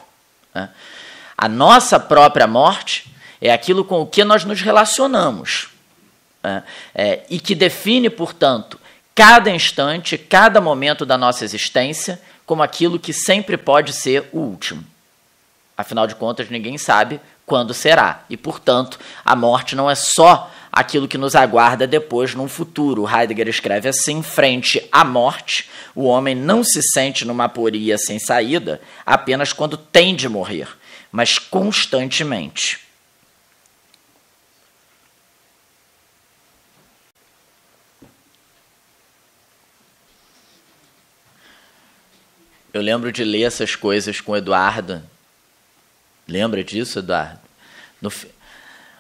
Né? A nossa própria morte é aquilo com o que nós nos relacionamos. Né? É, e que define, portanto, cada instante, cada momento da nossa existência como aquilo que sempre pode ser o último. Afinal de contas, ninguém sabe quando será. E, portanto, a morte não é só aquilo que nos aguarda depois num futuro. Heidegger escreve assim: frente à morte, o homem não se sente numa poria sem saída apenas quando tem de morrer, mas constantemente. Eu lembro de ler essas coisas com o Eduardo. Lembra disso, Eduardo? No,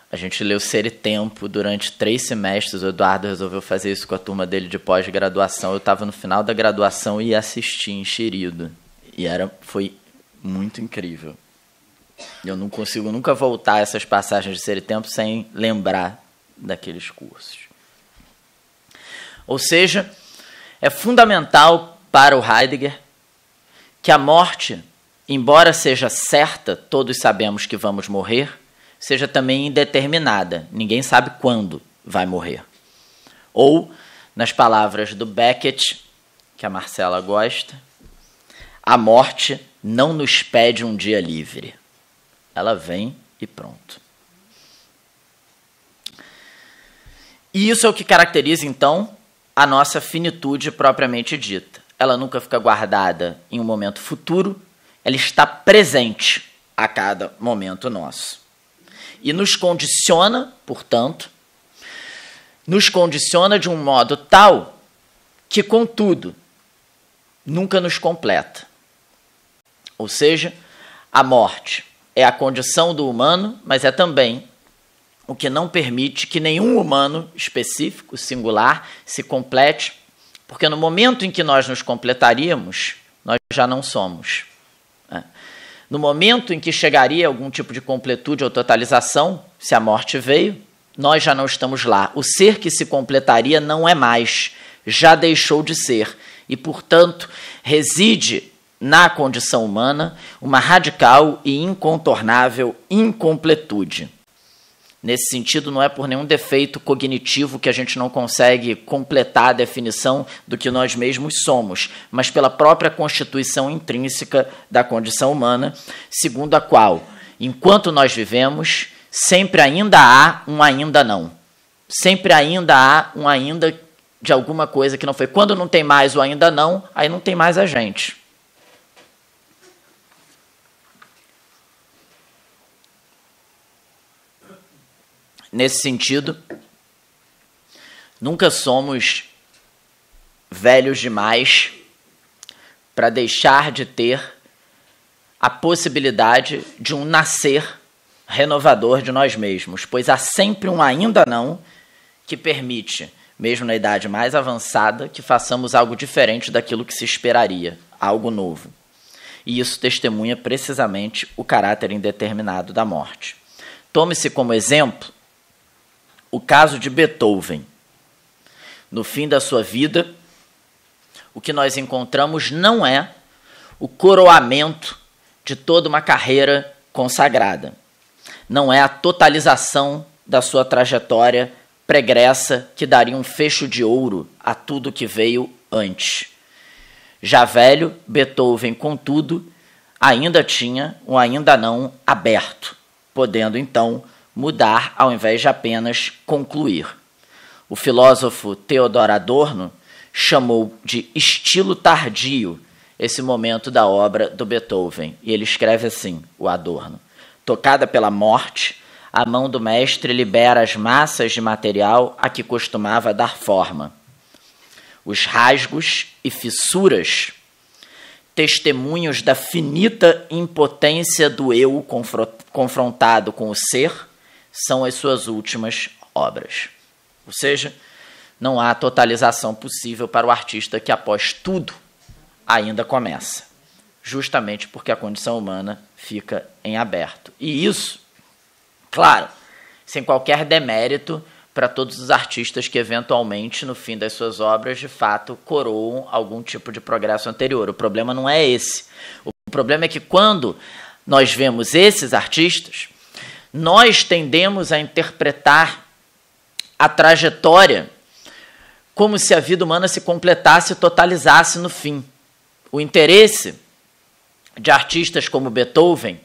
a gente leu Ser e Tempo durante três semestres. O Eduardo resolveu fazer isso com a turma dele de pós-graduação. Eu estava no final da graduação e assisti enxerido. E era, foi muito incrível. Eu não consigo nunca voltar a essas passagens de Ser e Tempo sem lembrar daqueles cursos. Ou seja, é fundamental para o Heidegger que a morte, embora seja certa, todos sabemos que vamos morrer, seja também indeterminada, ninguém sabe quando vai morrer. Ou, nas palavras do Beckett, que a Marcela gosta, a morte não nos pede um dia livre. Ela vem e pronto. E isso é o que caracteriza, então, a nossa finitude propriamente dita ela nunca fica guardada em um momento futuro, ela está presente a cada momento nosso. E nos condiciona, portanto, nos condiciona de um modo tal que, contudo, nunca nos completa. Ou seja, a morte é a condição do humano, mas é também o que não permite que nenhum humano específico, singular, se complete porque no momento em que nós nos completaríamos, nós já não somos. Né? No momento em que chegaria algum tipo de completude ou totalização, se a morte veio, nós já não estamos lá. O ser que se completaria não é mais, já deixou de ser. E, portanto, reside na condição humana uma radical e incontornável incompletude. Nesse sentido, não é por nenhum defeito cognitivo que a gente não consegue completar a definição do que nós mesmos somos, mas pela própria constituição intrínseca da condição humana, segundo a qual, enquanto nós vivemos, sempre ainda há um ainda não. Sempre ainda há um ainda de alguma coisa que não foi. Quando não tem mais o ainda não, aí não tem mais a gente. Nesse sentido, nunca somos velhos demais para deixar de ter a possibilidade de um nascer renovador de nós mesmos, pois há sempre um ainda não que permite, mesmo na idade mais avançada, que façamos algo diferente daquilo que se esperaria, algo novo. E isso testemunha precisamente o caráter indeterminado da morte. Tome-se como exemplo o caso de Beethoven. No fim da sua vida, o que nós encontramos não é o coroamento de toda uma carreira consagrada. Não é a totalização da sua trajetória pregressa que daria um fecho de ouro a tudo que veio antes. Já velho, Beethoven, contudo, ainda tinha um ainda não aberto, podendo então mudar ao invés de apenas concluir. O filósofo Theodor Adorno chamou de estilo tardio esse momento da obra do Beethoven, e ele escreve assim: o Adorno. Tocada pela morte, a mão do mestre libera as massas de material a que costumava dar forma. Os rasgos e fissuras, testemunhos da finita impotência do eu confrontado com o ser, são as suas últimas obras. Ou seja, não há totalização possível para o artista que, após tudo, ainda começa, justamente porque a condição humana fica em aberto. E isso, claro, sem qualquer demérito para todos os artistas que, eventualmente, no fim das suas obras, de fato, coroam algum tipo de progresso anterior. O problema não é esse. O problema é que, quando nós vemos esses artistas, nós tendemos a interpretar a trajetória como se a vida humana se completasse e totalizasse no fim. O interesse de artistas como Beethoven,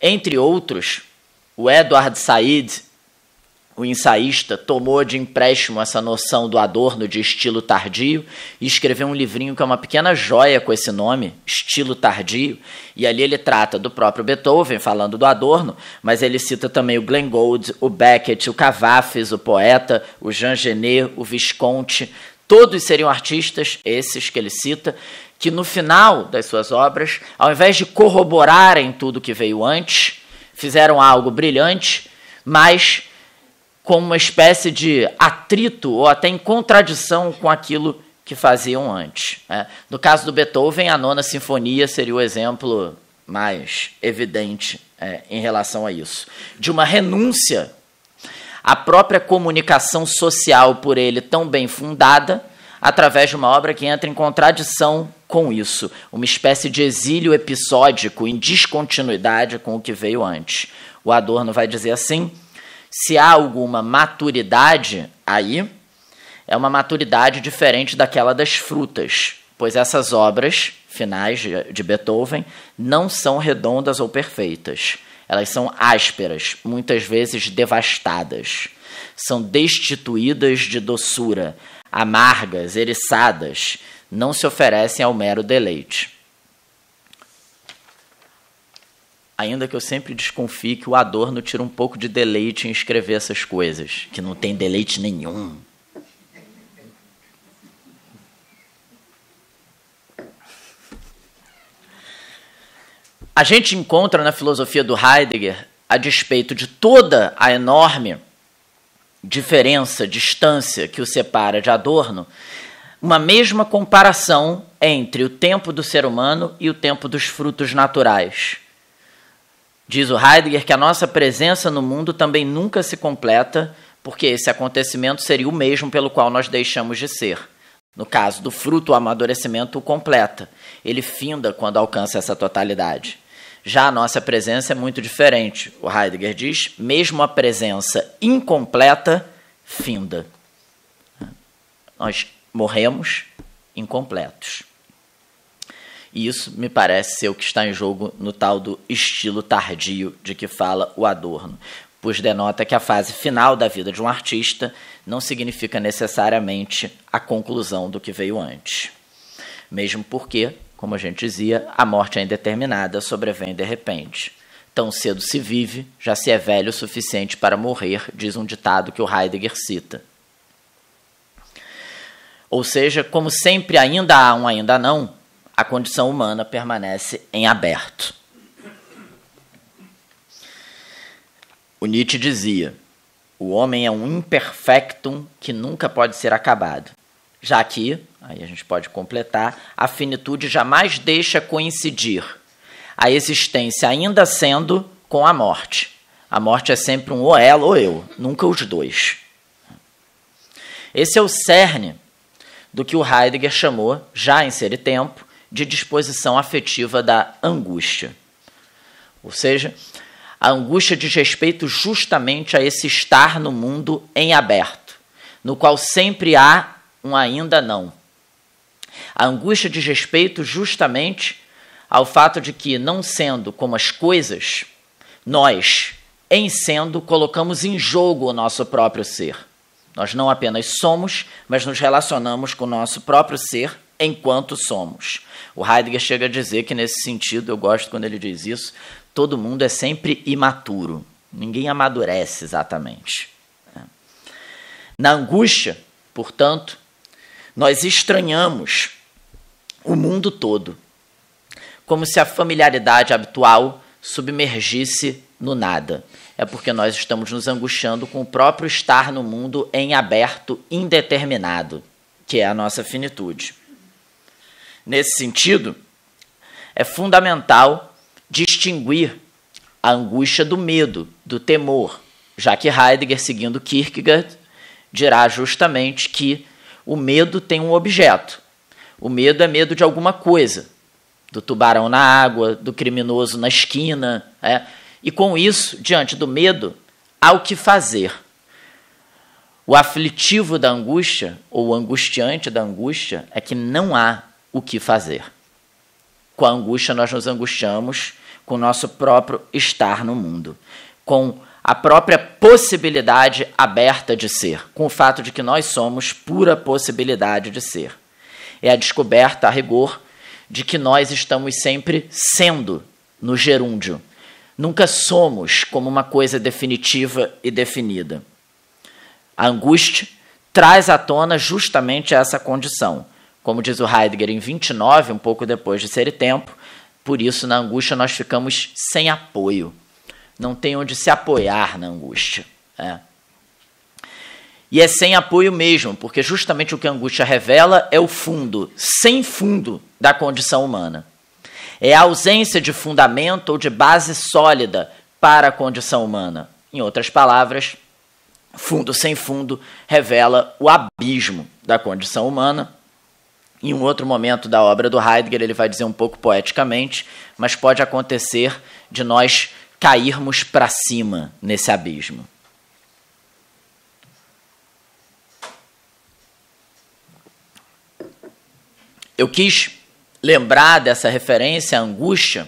entre outros, o Edward Said, o ensaísta tomou de empréstimo essa noção do Adorno de estilo tardio e escreveu um livrinho que é uma pequena joia com esse nome, Estilo Tardio, e ali ele trata do próprio Beethoven, falando do Adorno, mas ele cita também o Glenn Gould, o Beckett, o Cavafis, o poeta, o Jean Genet, o Visconti, todos seriam artistas, esses que ele cita, que no final das suas obras, ao invés de corroborarem tudo que veio antes, fizeram algo brilhante, mas com uma espécie de atrito ou até em contradição com aquilo que faziam antes. Né? No caso do Beethoven, a nona sinfonia seria o exemplo mais evidente é, em relação a isso, de uma renúncia à própria comunicação social por ele tão bem fundada, através de uma obra que entra em contradição com isso, uma espécie de exílio episódico em descontinuidade com o que veio antes. O Adorno vai dizer assim se há alguma maturidade aí, é uma maturidade diferente daquela das frutas, pois essas obras finais de Beethoven não são redondas ou perfeitas. Elas são ásperas, muitas vezes devastadas. São destituídas de doçura, amargas, eriçadas, não se oferecem ao mero deleite. Ainda que eu sempre desconfie que o Adorno tira um pouco de deleite em escrever essas coisas, que não tem deleite nenhum. A gente encontra na filosofia do Heidegger, a despeito de toda a enorme diferença, distância que o separa de Adorno, uma mesma comparação entre o tempo do ser humano e o tempo dos frutos naturais. Diz o Heidegger que a nossa presença no mundo também nunca se completa, porque esse acontecimento seria o mesmo pelo qual nós deixamos de ser. No caso do fruto, o amadurecimento o completa. Ele finda quando alcança essa totalidade. Já a nossa presença é muito diferente. O Heidegger diz: mesmo a presença incompleta finda. Nós morremos incompletos. E isso me parece ser o que está em jogo no tal do estilo tardio de que fala o Adorno, pois denota que a fase final da vida de um artista não significa necessariamente a conclusão do que veio antes. Mesmo porque, como a gente dizia, a morte é indeterminada, sobrevém de repente. Tão cedo se vive, já se é velho o suficiente para morrer, diz um ditado que o Heidegger cita. Ou seja, como sempre ainda há um ainda não, a condição humana permanece em aberto. O Nietzsche dizia: o homem é um imperfectum que nunca pode ser acabado. Já que, aí a gente pode completar, a finitude jamais deixa coincidir a existência, ainda sendo, com a morte. A morte é sempre um ou ela ou eu, nunca os dois. Esse é o cerne do que o Heidegger chamou, já em Ser e Tempo, de disposição afetiva da angústia. Ou seja, a angústia diz respeito justamente a esse estar no mundo em aberto, no qual sempre há um ainda não. A angústia diz respeito justamente ao fato de que, não sendo como as coisas, nós, em sendo, colocamos em jogo o nosso próprio ser. Nós não apenas somos, mas nos relacionamos com o nosso próprio ser enquanto somos. O Heidegger chega a dizer que, nesse sentido, eu gosto quando ele diz isso, todo mundo é sempre imaturo. Ninguém amadurece exatamente. Na angústia, portanto, nós estranhamos o mundo todo, como se a familiaridade habitual submergisse no nada. É porque nós estamos nos angustiando com o próprio estar no mundo em aberto, indeterminado, que é a nossa finitude. Nesse sentido, é fundamental distinguir a angústia do medo, do temor, já que Heidegger, seguindo Kierkegaard, dirá justamente que o medo tem um objeto. O medo é medo de alguma coisa, do tubarão na água, do criminoso na esquina. É? E com isso, diante do medo, há o que fazer. O aflitivo da angústia, ou o angustiante da angústia, é que não há o que fazer. Com a angústia, nós nos angustiamos com o nosso próprio estar no mundo, com a própria possibilidade aberta de ser, com o fato de que nós somos pura possibilidade de ser. É a descoberta, a rigor, de que nós estamos sempre sendo no gerúndio. Nunca somos como uma coisa definitiva e definida. A angústia traz à tona justamente essa condição como diz o Heidegger em 29, um pouco depois de Ser Tempo, por isso na angústia nós ficamos sem apoio. Não tem onde se apoiar na angústia. É. E é sem apoio mesmo, porque justamente o que a angústia revela é o fundo, sem fundo, da condição humana. É a ausência de fundamento ou de base sólida para a condição humana. Em outras palavras, fundo sem fundo revela o abismo da condição humana em um outro momento da obra do Heidegger, ele vai dizer um pouco poeticamente, mas pode acontecer de nós cairmos para cima nesse abismo. Eu quis lembrar dessa referência à angústia,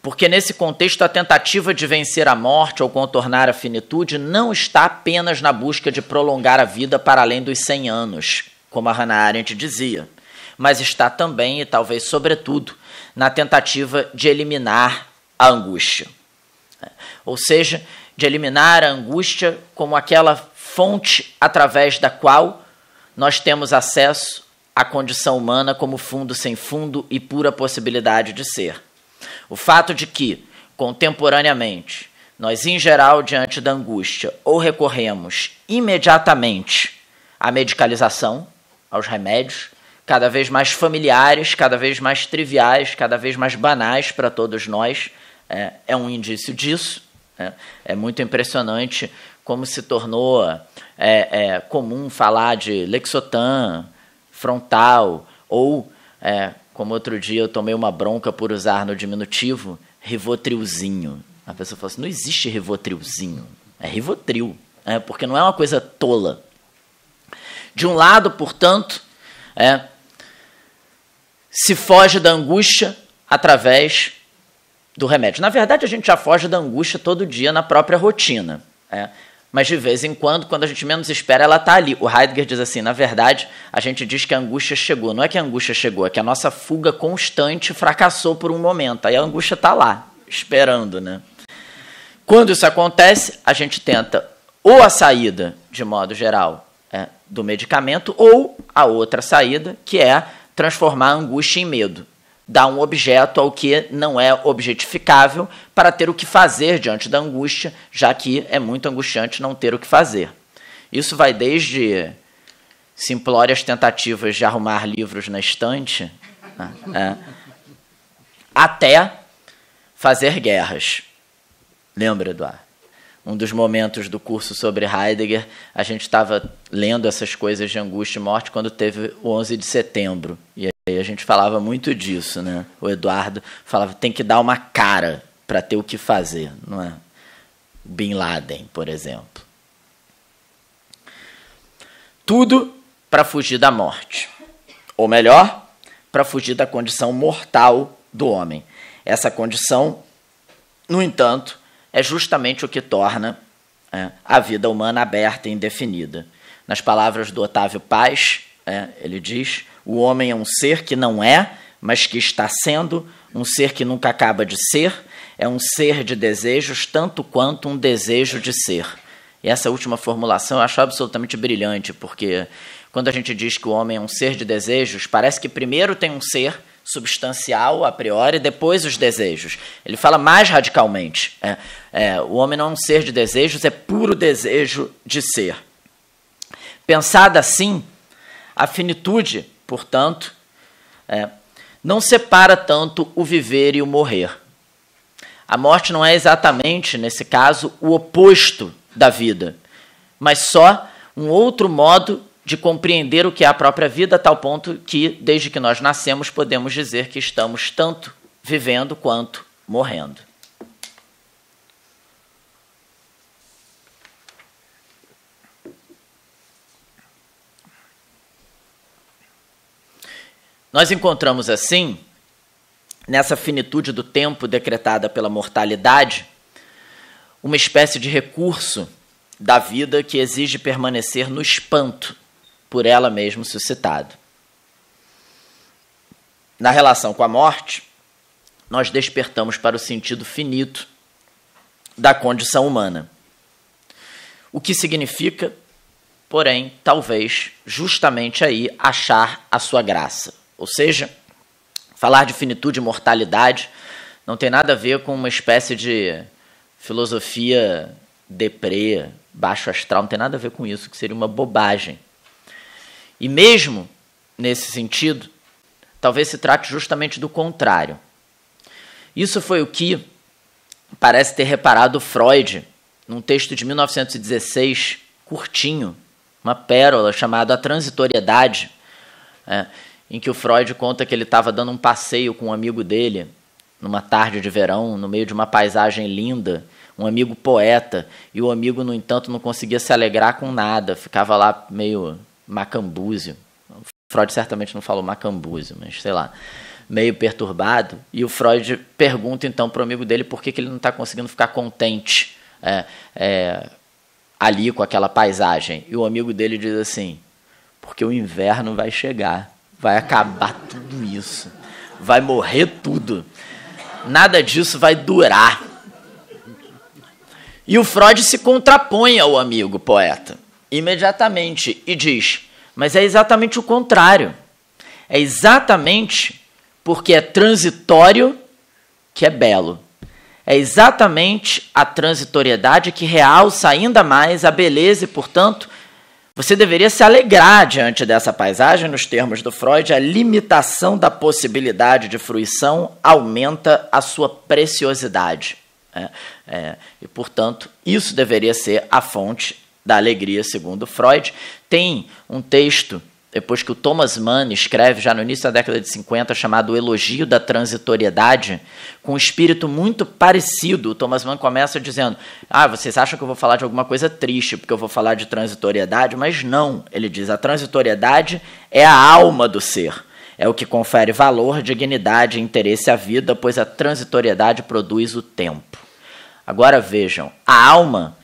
porque nesse contexto a tentativa de vencer a morte ou contornar a finitude não está apenas na busca de prolongar a vida para além dos 100 anos como a Hannah Arendt dizia, mas está também, e talvez sobretudo, na tentativa de eliminar a angústia. Ou seja, de eliminar a angústia como aquela fonte através da qual nós temos acesso à condição humana como fundo sem fundo e pura possibilidade de ser. O fato de que, contemporaneamente, nós, em geral, diante da angústia, ou recorremos imediatamente à medicalização, aos remédios, cada vez mais familiares, cada vez mais triviais, cada vez mais banais para todos nós. É, é, um indício disso. É, é muito impressionante como se tornou é, é comum falar de Lexotan, frontal, ou, é, como outro dia eu tomei uma bronca por usar no diminutivo, Rivotrilzinho. A pessoa falou assim: não existe Rivotrilzinho, é Rivotril, né? porque não é uma coisa tola. De um lado, portanto, é, se foge da angústia através do remédio. Na verdade, a gente já foge da angústia todo dia na própria rotina. É, mas de vez em quando, quando a gente menos espera, ela está ali. O Heidegger diz assim: na verdade, a gente diz que a angústia chegou. Não é que a angústia chegou, é que a nossa fuga constante fracassou por um momento. Aí a angústia está lá, esperando, né? Quando isso acontece, a gente tenta ou a saída, de modo geral, do medicamento, ou a outra saída, que é transformar a angústia em medo, dar um objeto ao que não é objetificável para ter o que fazer diante da angústia, já que é muito angustiante não ter o que fazer. Isso vai desde simplórias tentativas de arrumar livros na estante né, é, até fazer guerras. Lembra, Eduardo? um dos momentos do curso sobre Heidegger, a gente estava lendo essas coisas de angústia e morte quando teve o 11 de setembro. E aí a gente falava muito disso, né? O Eduardo falava, tem que dar uma cara para ter o que fazer, não é? Bin Laden, por exemplo. Tudo para fugir da morte. Ou melhor, para fugir da condição mortal do homem. Essa condição, no entanto, é justamente o que torna é, a vida humana aberta e indefinida. Nas palavras do Otávio Paz, é, ele diz: o homem é um ser que não é, mas que está sendo, um ser que nunca acaba de ser, é um ser de desejos tanto quanto um desejo de ser. E essa última formulação eu acho absolutamente brilhante, porque quando a gente diz que o homem é um ser de desejos, parece que primeiro tem um ser substancial a priori, depois os desejos. Ele fala mais radicalmente: é, é, o homem não é um ser de desejos, é puro desejo de ser. Pensada assim, a finitude, portanto, é, não separa tanto o viver e o morrer. A morte não é exatamente, nesse caso, o oposto da vida, mas só um outro modo de compreender o que é a própria vida, a tal ponto que, desde que nós nascemos, podemos dizer que estamos tanto vivendo quanto morrendo. Nós encontramos assim, nessa finitude do tempo decretada pela mortalidade, uma espécie de recurso da vida que exige permanecer no espanto por ela mesmo suscitado. Na relação com a morte, nós despertamos para o sentido finito da condição humana. O que significa, porém, talvez, justamente aí, achar a sua graça. Ou seja, falar de finitude e mortalidade não tem nada a ver com uma espécie de filosofia deprê, baixo astral, não tem nada a ver com isso, que seria uma bobagem. E mesmo nesse sentido, talvez se trate justamente do contrário. Isso foi o que parece ter reparado Freud num texto de 1916, curtinho, uma pérola chamada A Transitoriedade, é, em que o Freud conta que ele estava dando um passeio com um amigo dele numa tarde de verão, no meio de uma paisagem linda, um amigo poeta, e o amigo, no entanto, não conseguia se alegrar com nada, ficava lá meio macambúzio. Freud certamente não falou macambúzio, mas sei lá, meio perturbado. E o Freud pergunta então para o amigo dele por que, que ele não está conseguindo ficar contente é, é, ali com aquela paisagem. E o amigo dele diz assim: porque o inverno vai chegar, vai acabar tudo isso, vai morrer tudo, nada disso vai durar. E o Freud se contrapõe ao amigo poeta imediatamente e diz: Mas é exatamente o contrário. É exatamente porque é transitório que é belo. É exatamente a transitoriedade que realça ainda mais a beleza e, portanto, você deveria se alegrar diante dessa paisagem, nos termos do Freud, a limitação da possibilidade de fruição aumenta a sua preciosidade. É, é, e, portanto, isso deveria ser a fonte da alegria, segundo Freud. Tem um texto depois que o Thomas Mann escreve já no início da década de 50, chamado o Elogio da Transitoriedade, com um espírito muito parecido. O Thomas Mann começa dizendo: Ah, vocês acham que eu vou falar de alguma coisa triste porque eu vou falar de transitoriedade? Mas não. Ele diz: a transitoriedade é a alma do ser. É o que confere valor, dignidade e interesse à vida, pois a transitoriedade produz o tempo. Agora vejam: a alma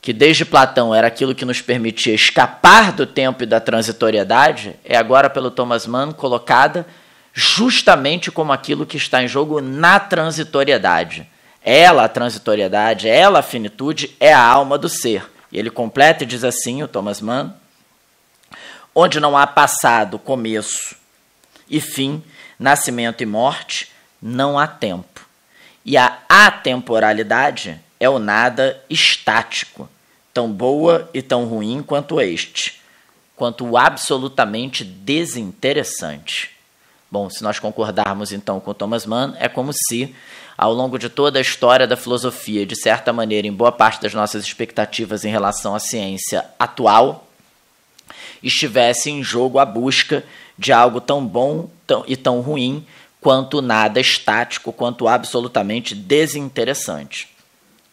que desde Platão era aquilo que nos permitia escapar do tempo e da transitoriedade, é agora pelo Thomas Mann colocada justamente como aquilo que está em jogo na transitoriedade. Ela, a transitoriedade, ela, a finitude, é a alma do ser. E ele completa e diz assim, o Thomas Mann, onde não há passado, começo e fim, nascimento e morte, não há tempo. E a atemporalidade é o nada estático, tão boa e tão ruim quanto este, quanto o absolutamente desinteressante. Bom, se nós concordarmos então com Thomas Mann, é como se, ao longo de toda a história da filosofia, de certa maneira, em boa parte das nossas expectativas em relação à ciência atual, estivesse em jogo a busca de algo tão bom tão, e tão ruim quanto nada estático, quanto absolutamente desinteressante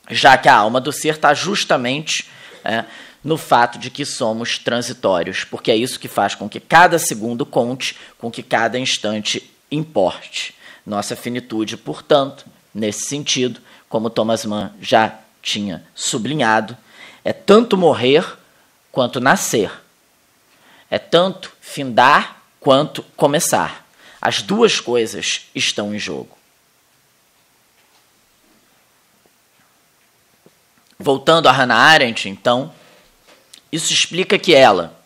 já que a alma do ser está justamente é, no fato de que somos transitórios, porque é isso que faz com que cada segundo conte, com que cada instante importe. Nossa finitude, portanto, nesse sentido, como Thomas Mann já tinha sublinhado, é tanto morrer quanto nascer, é tanto findar quanto começar. As duas coisas estão em jogo. Voltando a Hannah Arendt, então, isso explica que ela,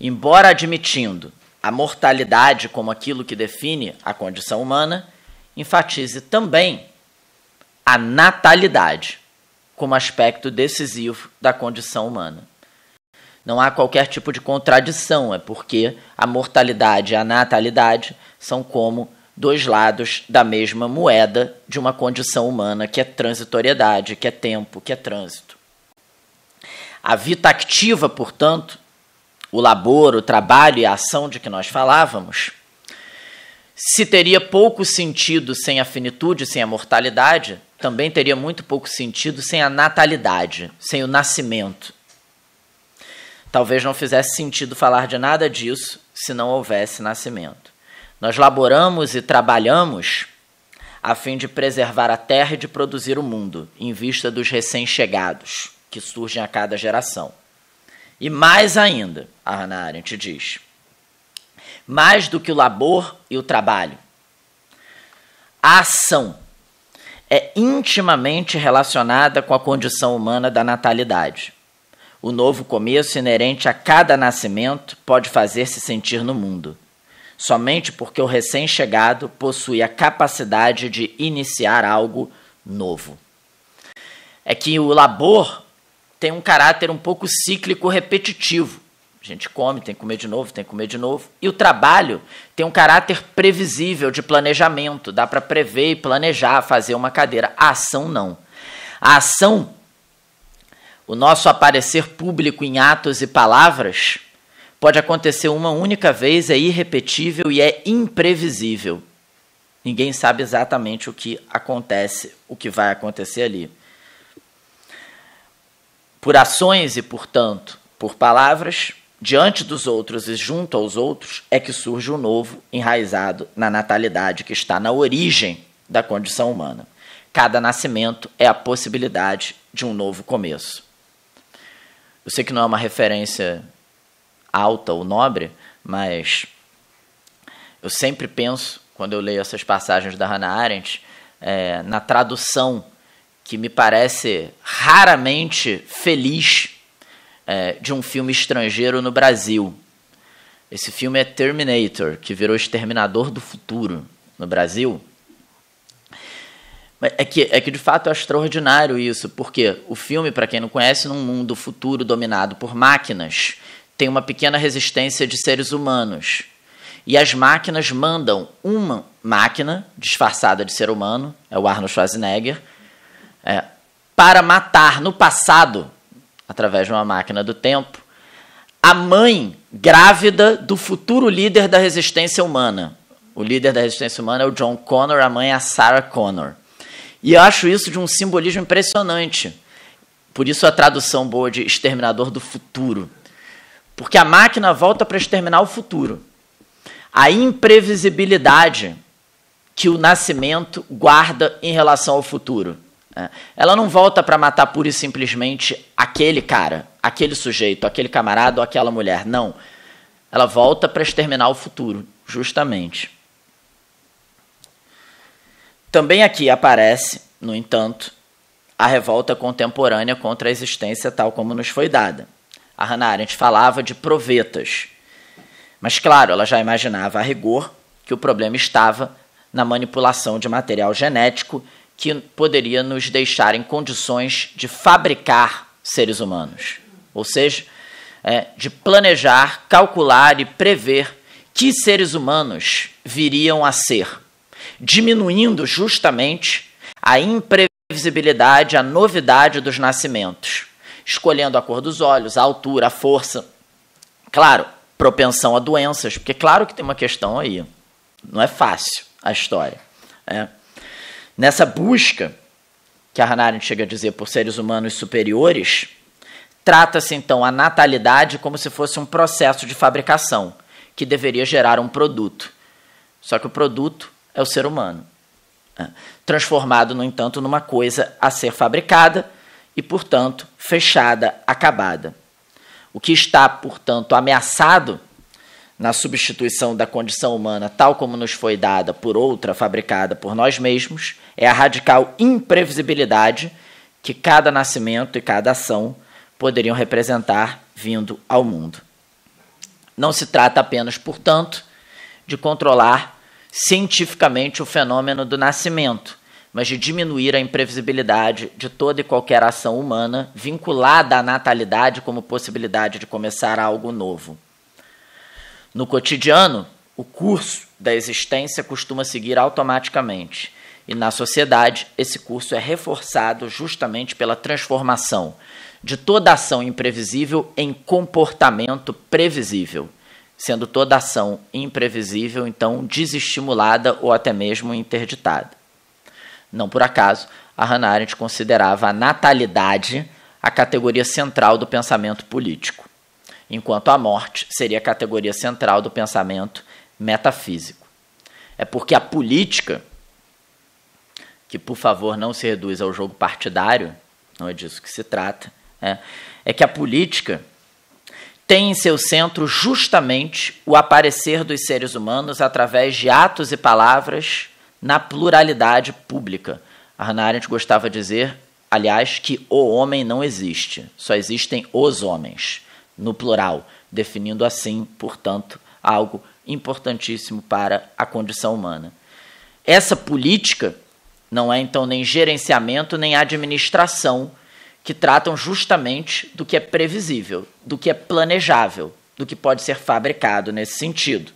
embora admitindo a mortalidade como aquilo que define a condição humana, enfatize também a natalidade como aspecto decisivo da condição humana. Não há qualquer tipo de contradição, é porque a mortalidade e a natalidade são como dois lados da mesma moeda de uma condição humana que é transitoriedade, que é tempo, que é trânsito. A vida activa, portanto, o labor, o trabalho e a ação de que nós falávamos, se teria pouco sentido sem a finitude, sem a mortalidade, também teria muito pouco sentido sem a natalidade, sem o nascimento. Talvez não fizesse sentido falar de nada disso se não houvesse nascimento. Nós laboramos e trabalhamos a fim de preservar a terra e de produzir o mundo, em vista dos recém-chegados que surgem a cada geração. E mais ainda, a Hannah Arendt diz, mais do que o labor e o trabalho, a ação é intimamente relacionada com a condição humana da natalidade. O novo começo inerente a cada nascimento pode fazer-se sentir no mundo somente porque o recém-chegado possui a capacidade de iniciar algo novo. É que o labor tem um caráter um pouco cíclico repetitivo. A gente come, tem que comer de novo, tem que comer de novo. E o trabalho tem um caráter previsível de planejamento, dá para prever e planejar, fazer uma cadeira. A ação não. A ação, o nosso aparecer público em atos e palavras, pode acontecer uma única vez, é irrepetível e é imprevisível. Ninguém sabe exatamente o que acontece, o que vai acontecer ali. Por ações e, portanto, por palavras, diante dos outros e junto aos outros, é que surge o um novo enraizado na natalidade, que está na origem da condição humana. Cada nascimento é a possibilidade de um novo começo. Eu sei que não é uma referência alta ou nobre, mas eu sempre penso, quando eu leio essas passagens da Hannah Arendt, é, na tradução que me parece raramente feliz é, de um filme estrangeiro no Brasil. Esse filme é Terminator, que virou Exterminador do Futuro no Brasil. É que, é que de fato é extraordinário isso, porque o filme, para quem não conhece, num mundo futuro dominado por máquinas, tem uma pequena resistência de seres humanos. E as máquinas mandam uma máquina disfarçada de ser humano, é o Arnold Schwarzenegger, é, para matar no passado, através de uma máquina do tempo, a mãe grávida do futuro líder da resistência humana. O líder da resistência humana é o John Connor, a mãe é a Sarah Connor. E eu acho isso de um simbolismo impressionante. Por isso a tradução boa de Exterminador do Futuro. Porque a máquina volta para exterminar o futuro. A imprevisibilidade que o nascimento guarda em relação ao futuro. Né? Ela não volta para matar pura e simplesmente aquele cara, aquele sujeito, aquele camarada ou aquela mulher. Não. Ela volta para exterminar o futuro, justamente. Também aqui aparece, no entanto, a revolta contemporânea contra a existência tal como nos foi dada a Hannah Arendt falava de provetas. Mas, claro, ela já imaginava a rigor que o problema estava na manipulação de material genético que poderia nos deixar em condições de fabricar seres humanos. Ou seja, é, de planejar, calcular e prever que seres humanos viriam a ser, diminuindo justamente a imprevisibilidade, a novidade dos nascimentos escolhendo a cor dos olhos, a altura, a força. Claro, propensão a doenças, porque claro que tem uma questão aí. Não é fácil a história. É. Nessa busca que a Hannah chega a dizer por seres humanos superiores, trata-se então a natalidade como se fosse um processo de fabricação que deveria gerar um produto. Só que o produto é o ser humano. É. Transformado, no entanto, numa coisa a ser fabricada, e, portanto, fechada, acabada. O que está, portanto, ameaçado na substituição da condição humana, tal como nos foi dada por outra fabricada por nós mesmos, é a radical imprevisibilidade que cada nascimento e cada ação poderiam representar vindo ao mundo. Não se trata apenas, portanto, de controlar cientificamente o fenômeno do nascimento, mas de diminuir a imprevisibilidade de toda e qualquer ação humana vinculada à natalidade como possibilidade de começar algo novo. No cotidiano, o curso da existência costuma seguir automaticamente, e na sociedade, esse curso é reforçado justamente pela transformação de toda ação imprevisível em comportamento previsível, sendo toda ação imprevisível, então, desestimulada ou até mesmo interditada. Não por acaso, a Hannah Arendt considerava a natalidade a categoria central do pensamento político, enquanto a morte seria a categoria central do pensamento metafísico. É porque a política, que por favor não se reduz ao jogo partidário, não é disso que se trata, é, é que a política tem em seu centro justamente o aparecer dos seres humanos através de atos e palavras na pluralidade pública. Hannah Arendt gostava de dizer, aliás, que o homem não existe, só existem os homens, no plural, definindo assim, portanto, algo importantíssimo para a condição humana. Essa política não é então nem gerenciamento nem administração que tratam justamente do que é previsível, do que é planejável, do que pode ser fabricado nesse sentido.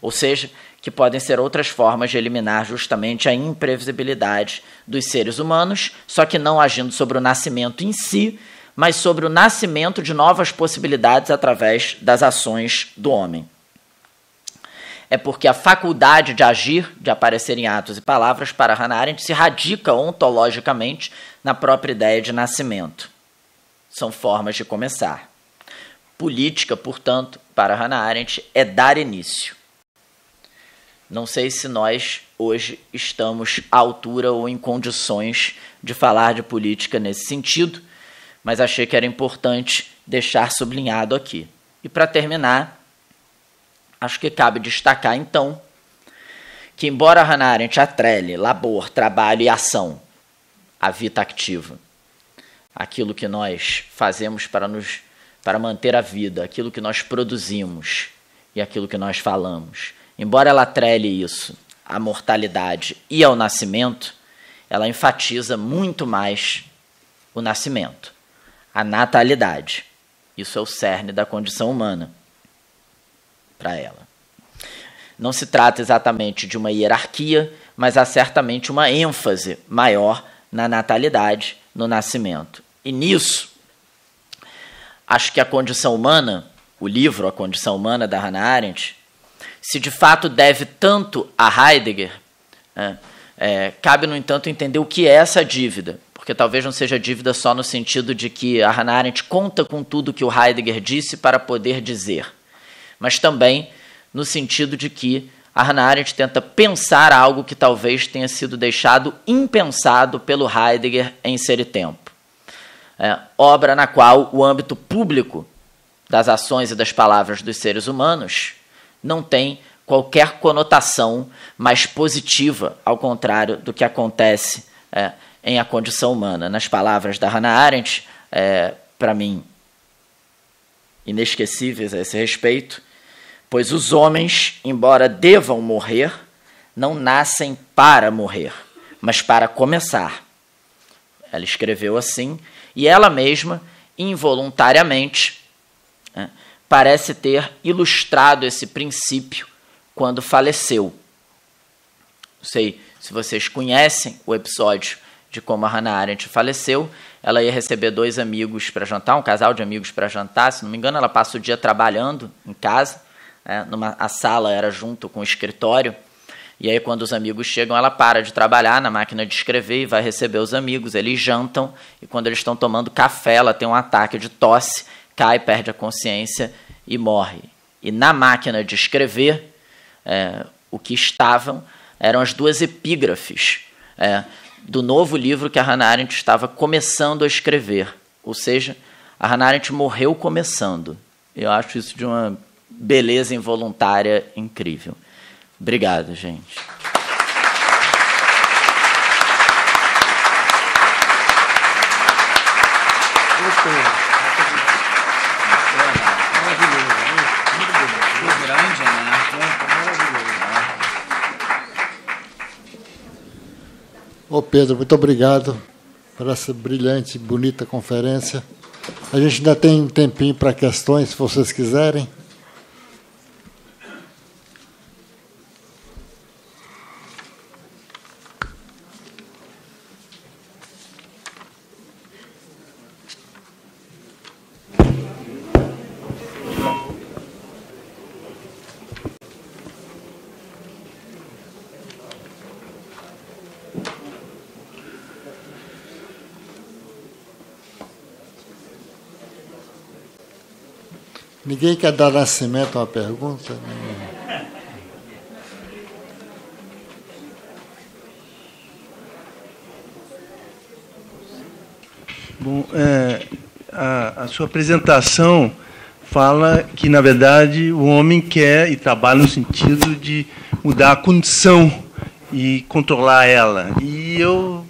Ou seja, que podem ser outras formas de eliminar justamente a imprevisibilidade dos seres humanos, só que não agindo sobre o nascimento em si, mas sobre o nascimento de novas possibilidades através das ações do homem. É porque a faculdade de agir, de aparecer em atos e palavras para Hannah Arendt, se radica ontologicamente na própria ideia de nascimento. São formas de começar. Política, portanto, para Hannah Arendt, é dar início. Não sei se nós hoje estamos à altura ou em condições de falar de política nesse sentido, mas achei que era importante deixar sublinhado aqui. E para terminar, acho que cabe destacar então que, embora Hannah Arendt atrele labor, trabalho e ação à vida ativa, aquilo que nós fazemos para, nos, para manter a vida, aquilo que nós produzimos e aquilo que nós falamos Embora ela atrele isso à mortalidade e ao nascimento, ela enfatiza muito mais o nascimento, a natalidade. Isso é o cerne da condição humana para ela. Não se trata exatamente de uma hierarquia, mas há certamente uma ênfase maior na natalidade, no nascimento. E nisso, acho que a condição humana, o livro A Condição Humana da Hannah Arendt, se de fato deve tanto a Heidegger, é, é, cabe, no entanto, entender o que é essa dívida, porque talvez não seja dívida só no sentido de que a Hannah Arendt conta com tudo que o Heidegger disse para poder dizer, mas também no sentido de que a Hannah Arendt tenta pensar algo que talvez tenha sido deixado impensado pelo Heidegger em Ser e Tempo. É, obra na qual o âmbito público das ações e das palavras dos seres humanos não tem qualquer conotação mais positiva, ao contrário do que acontece é, em A Condição Humana. Nas palavras da Hannah Arendt, é, para mim, inesquecíveis a esse respeito, pois os homens, embora devam morrer, não nascem para morrer, mas para começar. Ela escreveu assim, e ela mesma, involuntariamente, é, parece ter ilustrado esse princípio quando faleceu. Não sei se vocês conhecem o episódio de como a Hannah Arendt faleceu. Ela ia receber dois amigos para jantar, um casal de amigos para jantar. Se não me engano, ela passa o dia trabalhando em casa. Né? Numa, a sala era junto com o escritório. E aí, quando os amigos chegam, ela para de trabalhar na máquina de escrever e vai receber os amigos. Eles jantam. E quando eles estão tomando café, ela tem um ataque de tosse cai, perde a consciência e morre. E na máquina de escrever, é, o que estavam eram as duas epígrafes é, do novo livro que a Hannah Arendt estava começando a escrever. Ou seja, a Hannah Arendt morreu começando. Eu acho isso de uma beleza involuntária incrível. Obrigado, gente. Ô Pedro, muito obrigado por essa brilhante, e bonita conferência. A gente ainda tem um tempinho para questões, se vocês quiserem. Ninguém quer dar nascimento a uma pergunta? Bom, é, a, a, sua apresentação fala que, na verdade, o homem quer e trabalha no sentido de mudar a condição e controlar ela. E eu,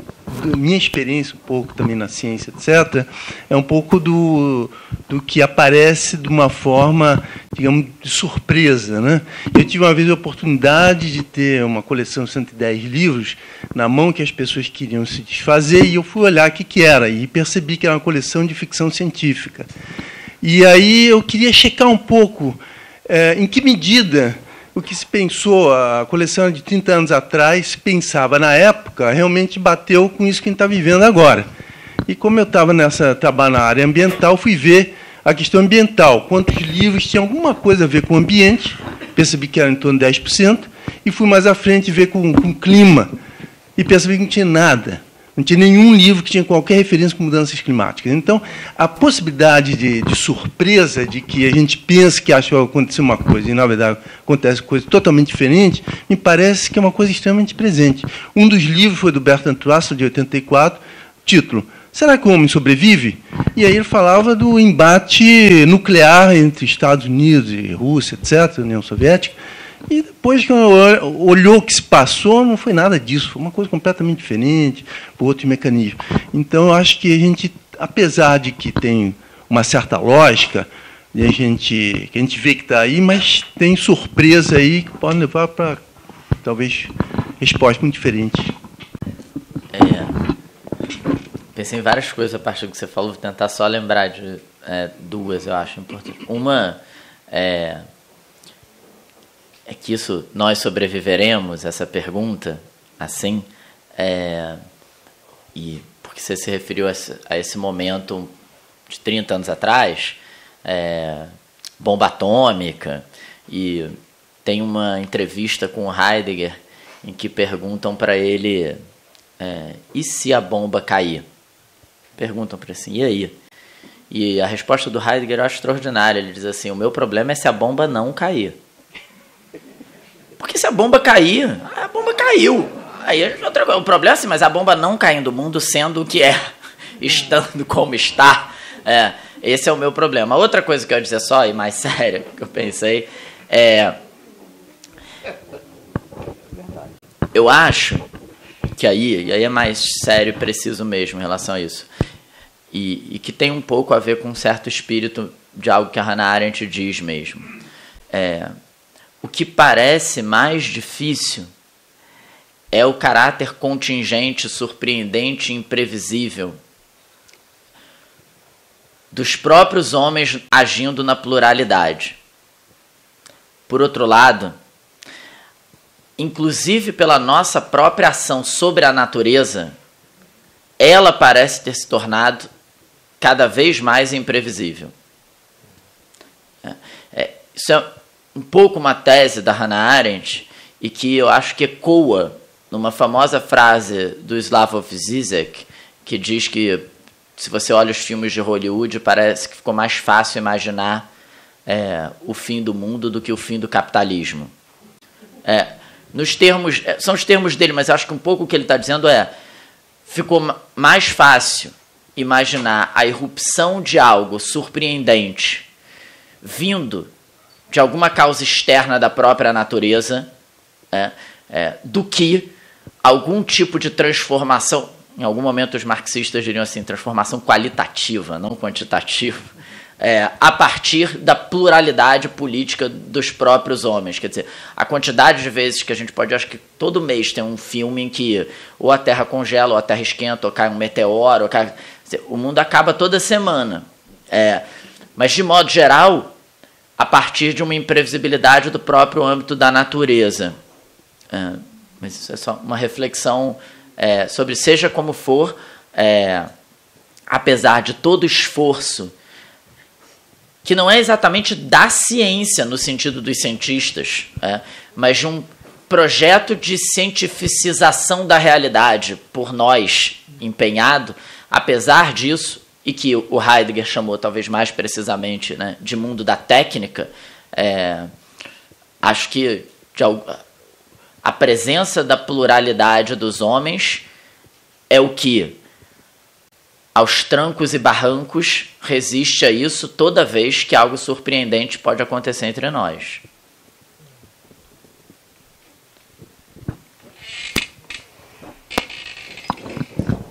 minha experiência um pouco também na ciência, etc., é um pouco do do que aparece de uma forma, digamos, de surpresa. Né? Eu tive uma vez a oportunidade de ter uma coleção de 110 livros na mão que as pessoas queriam se desfazer, e eu fui olhar o que, que era, e percebi que era uma coleção de ficção científica. E aí eu queria checar um pouco é, em que medida o que se pensou, a coleção de 30 anos atrás, pensava na época, realmente bateu com isso que a gente está vivendo agora. E como eu estava nessa trabalho na área ambiental, fui ver a questão ambiental, quantos livros tinham alguma coisa a ver com o ambiente, percebi que era em torno de 10%, e fui mais à frente ver com, o clima, e percebi que não tinha nada. Não tinha nenhum livro que tinha qualquer referência com mudanças climáticas. Então, a possibilidade de, de surpresa, de que a gente pense que acha que vai acontecer uma coisa e, na verdade, acontece coisa totalmente diferente, me parece que é uma coisa extremamente presente. Um dos livros foi do Bertrand Russell, de 84, título será que o homem sobrevive? E aí ele falava do embate nuclear entre Estados Unidos e Rússia, etc., União Soviética. E depois que olhou o que se passou, não foi nada disso, foi uma coisa completamente diferente, por outro mecanismo. Então, eu acho que a gente, apesar de que tem uma certa lógica, e a gente, que a gente vê que está aí, mas tem surpresa aí que pode levar para, talvez, respostas muito diferentes. É pensei em várias coisas a partir do que você falou, vou tentar só lembrar de é, duas, eu acho, importante. Uma é, é que isso, nós sobreviveremos, essa pergunta, assim, é, e porque você se referiu a esse, a esse momento de 30 anos atrás, é, bomba atômica, e tem uma entrevista com Heidegger em que perguntam para ele é, e se a bomba cair? Perguntam para assim, e aí? E a resposta do Heidegger é extraordinária. Ele diz assim: o meu problema é se a bomba não cair. Porque se a bomba cair, a bomba caiu. Aí é o problema é assim, mas a bomba não caindo, o mundo sendo o que é, <laughs> estando como está. É, esse é o meu problema. Outra coisa que eu ia dizer só, e mais <laughs> séria, que eu pensei, é. Eu acho que aí, e aí é mais sério e preciso mesmo em relação a isso. E, e, que tem um pouco a ver com um certo espírito de algo que a Hannah Arendt diz mesmo. É, o que parece mais difícil é o caráter contingente, surpreendente e imprevisível dos próprios homens agindo na pluralidade. Por outro lado, inclusive pela nossa própria ação sobre a natureza, ela parece ter se tornado cada vez mais imprevisível. É, é, isso é um pouco uma tese da Hannah Arendt e que eu acho que ecoa numa famosa frase do Slavoj Zizek, que diz que se você olha os filmes de Hollywood, parece que ficou mais fácil imaginar é, o fim do mundo do que o fim do capitalismo. É, nos termos, eh, são os termos dele, mas acho que um pouco o que ele está dizendo é: ficou mais fácil imaginar a irrupção de algo surpreendente vindo de alguma causa externa da própria natureza é, é, do que algum tipo de transformação. Em algum momento, os marxistas diriam assim: transformação qualitativa, não quantitativa é, a partir da pluralidade política dos próprios homens. Quer dizer, a quantidade de vezes que a gente pode, acho que todo mês tem um filme em que ou a Terra congela, ou a Terra esquenta, ou cai um meteoro, ou cai, dizer, o mundo acaba toda semana. É, mas de modo geral, a partir de uma imprevisibilidade do próprio âmbito da natureza. É, mas isso é só uma reflexão é, sobre seja como for, é, apesar de todo esforço que não é exatamente da ciência no sentido dos cientistas, é, mas de um projeto de cientificização da realidade por nós empenhado, apesar disso, e que o Heidegger chamou talvez mais precisamente né, de mundo da técnica, é, acho que de, a presença da pluralidade dos homens é o que aos trancos e barrancos, resiste a isso toda vez que algo surpreendente pode acontecer entre nós.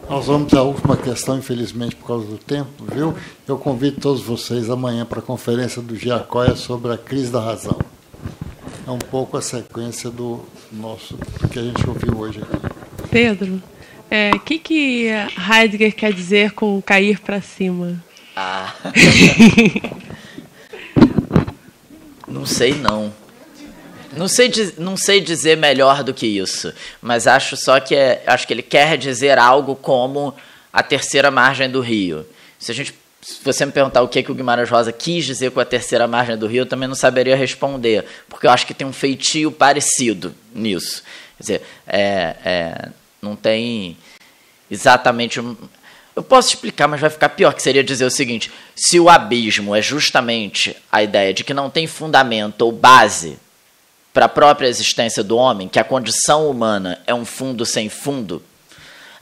Nós vamos à última questão, infelizmente, por causa do tempo, viu? Eu convido todos vocês amanhã para a conferência do Giacóia sobre a crise da razão. É um pouco a sequência do nosso, do que a gente ouviu hoje aqui. Pedro, é, o que, que Heidegger quer dizer com cair para cima? Ah. <laughs> não sei não. Não sei, não sei dizer melhor do que isso, mas acho só que é, acho que ele quer dizer algo como a terceira margem do rio. Se a gente se você me perguntar o que, que o Guimarães Rosa quis dizer com a terceira margem do rio, eu também não saberia responder, porque eu acho que tem um feitio parecido nisso. Quer dizer, é, é, não tem exatamente. Um... Eu posso explicar, mas vai ficar pior, que seria dizer o seguinte: se o abismo é justamente a ideia de que não tem fundamento ou base para a própria existência do homem, que a condição humana é um fundo sem fundo,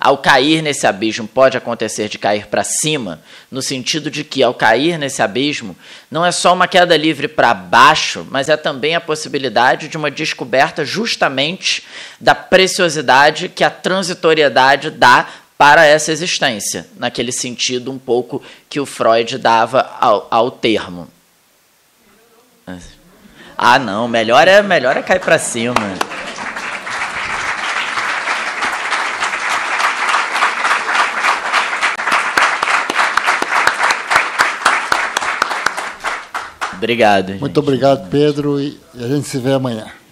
ao cair nesse abismo, pode acontecer de cair para cima, no sentido de que, ao cair nesse abismo, não é só uma queda livre para baixo, mas é também a possibilidade de uma descoberta justamente da preciosidade que a transitoriedade dá para essa existência, naquele sentido um pouco que o Freud dava ao, ao termo. Ah, não, melhor é melhor é cair para cima. Obrigado. Gente. Muito obrigado, Pedro, e a gente se vê amanhã.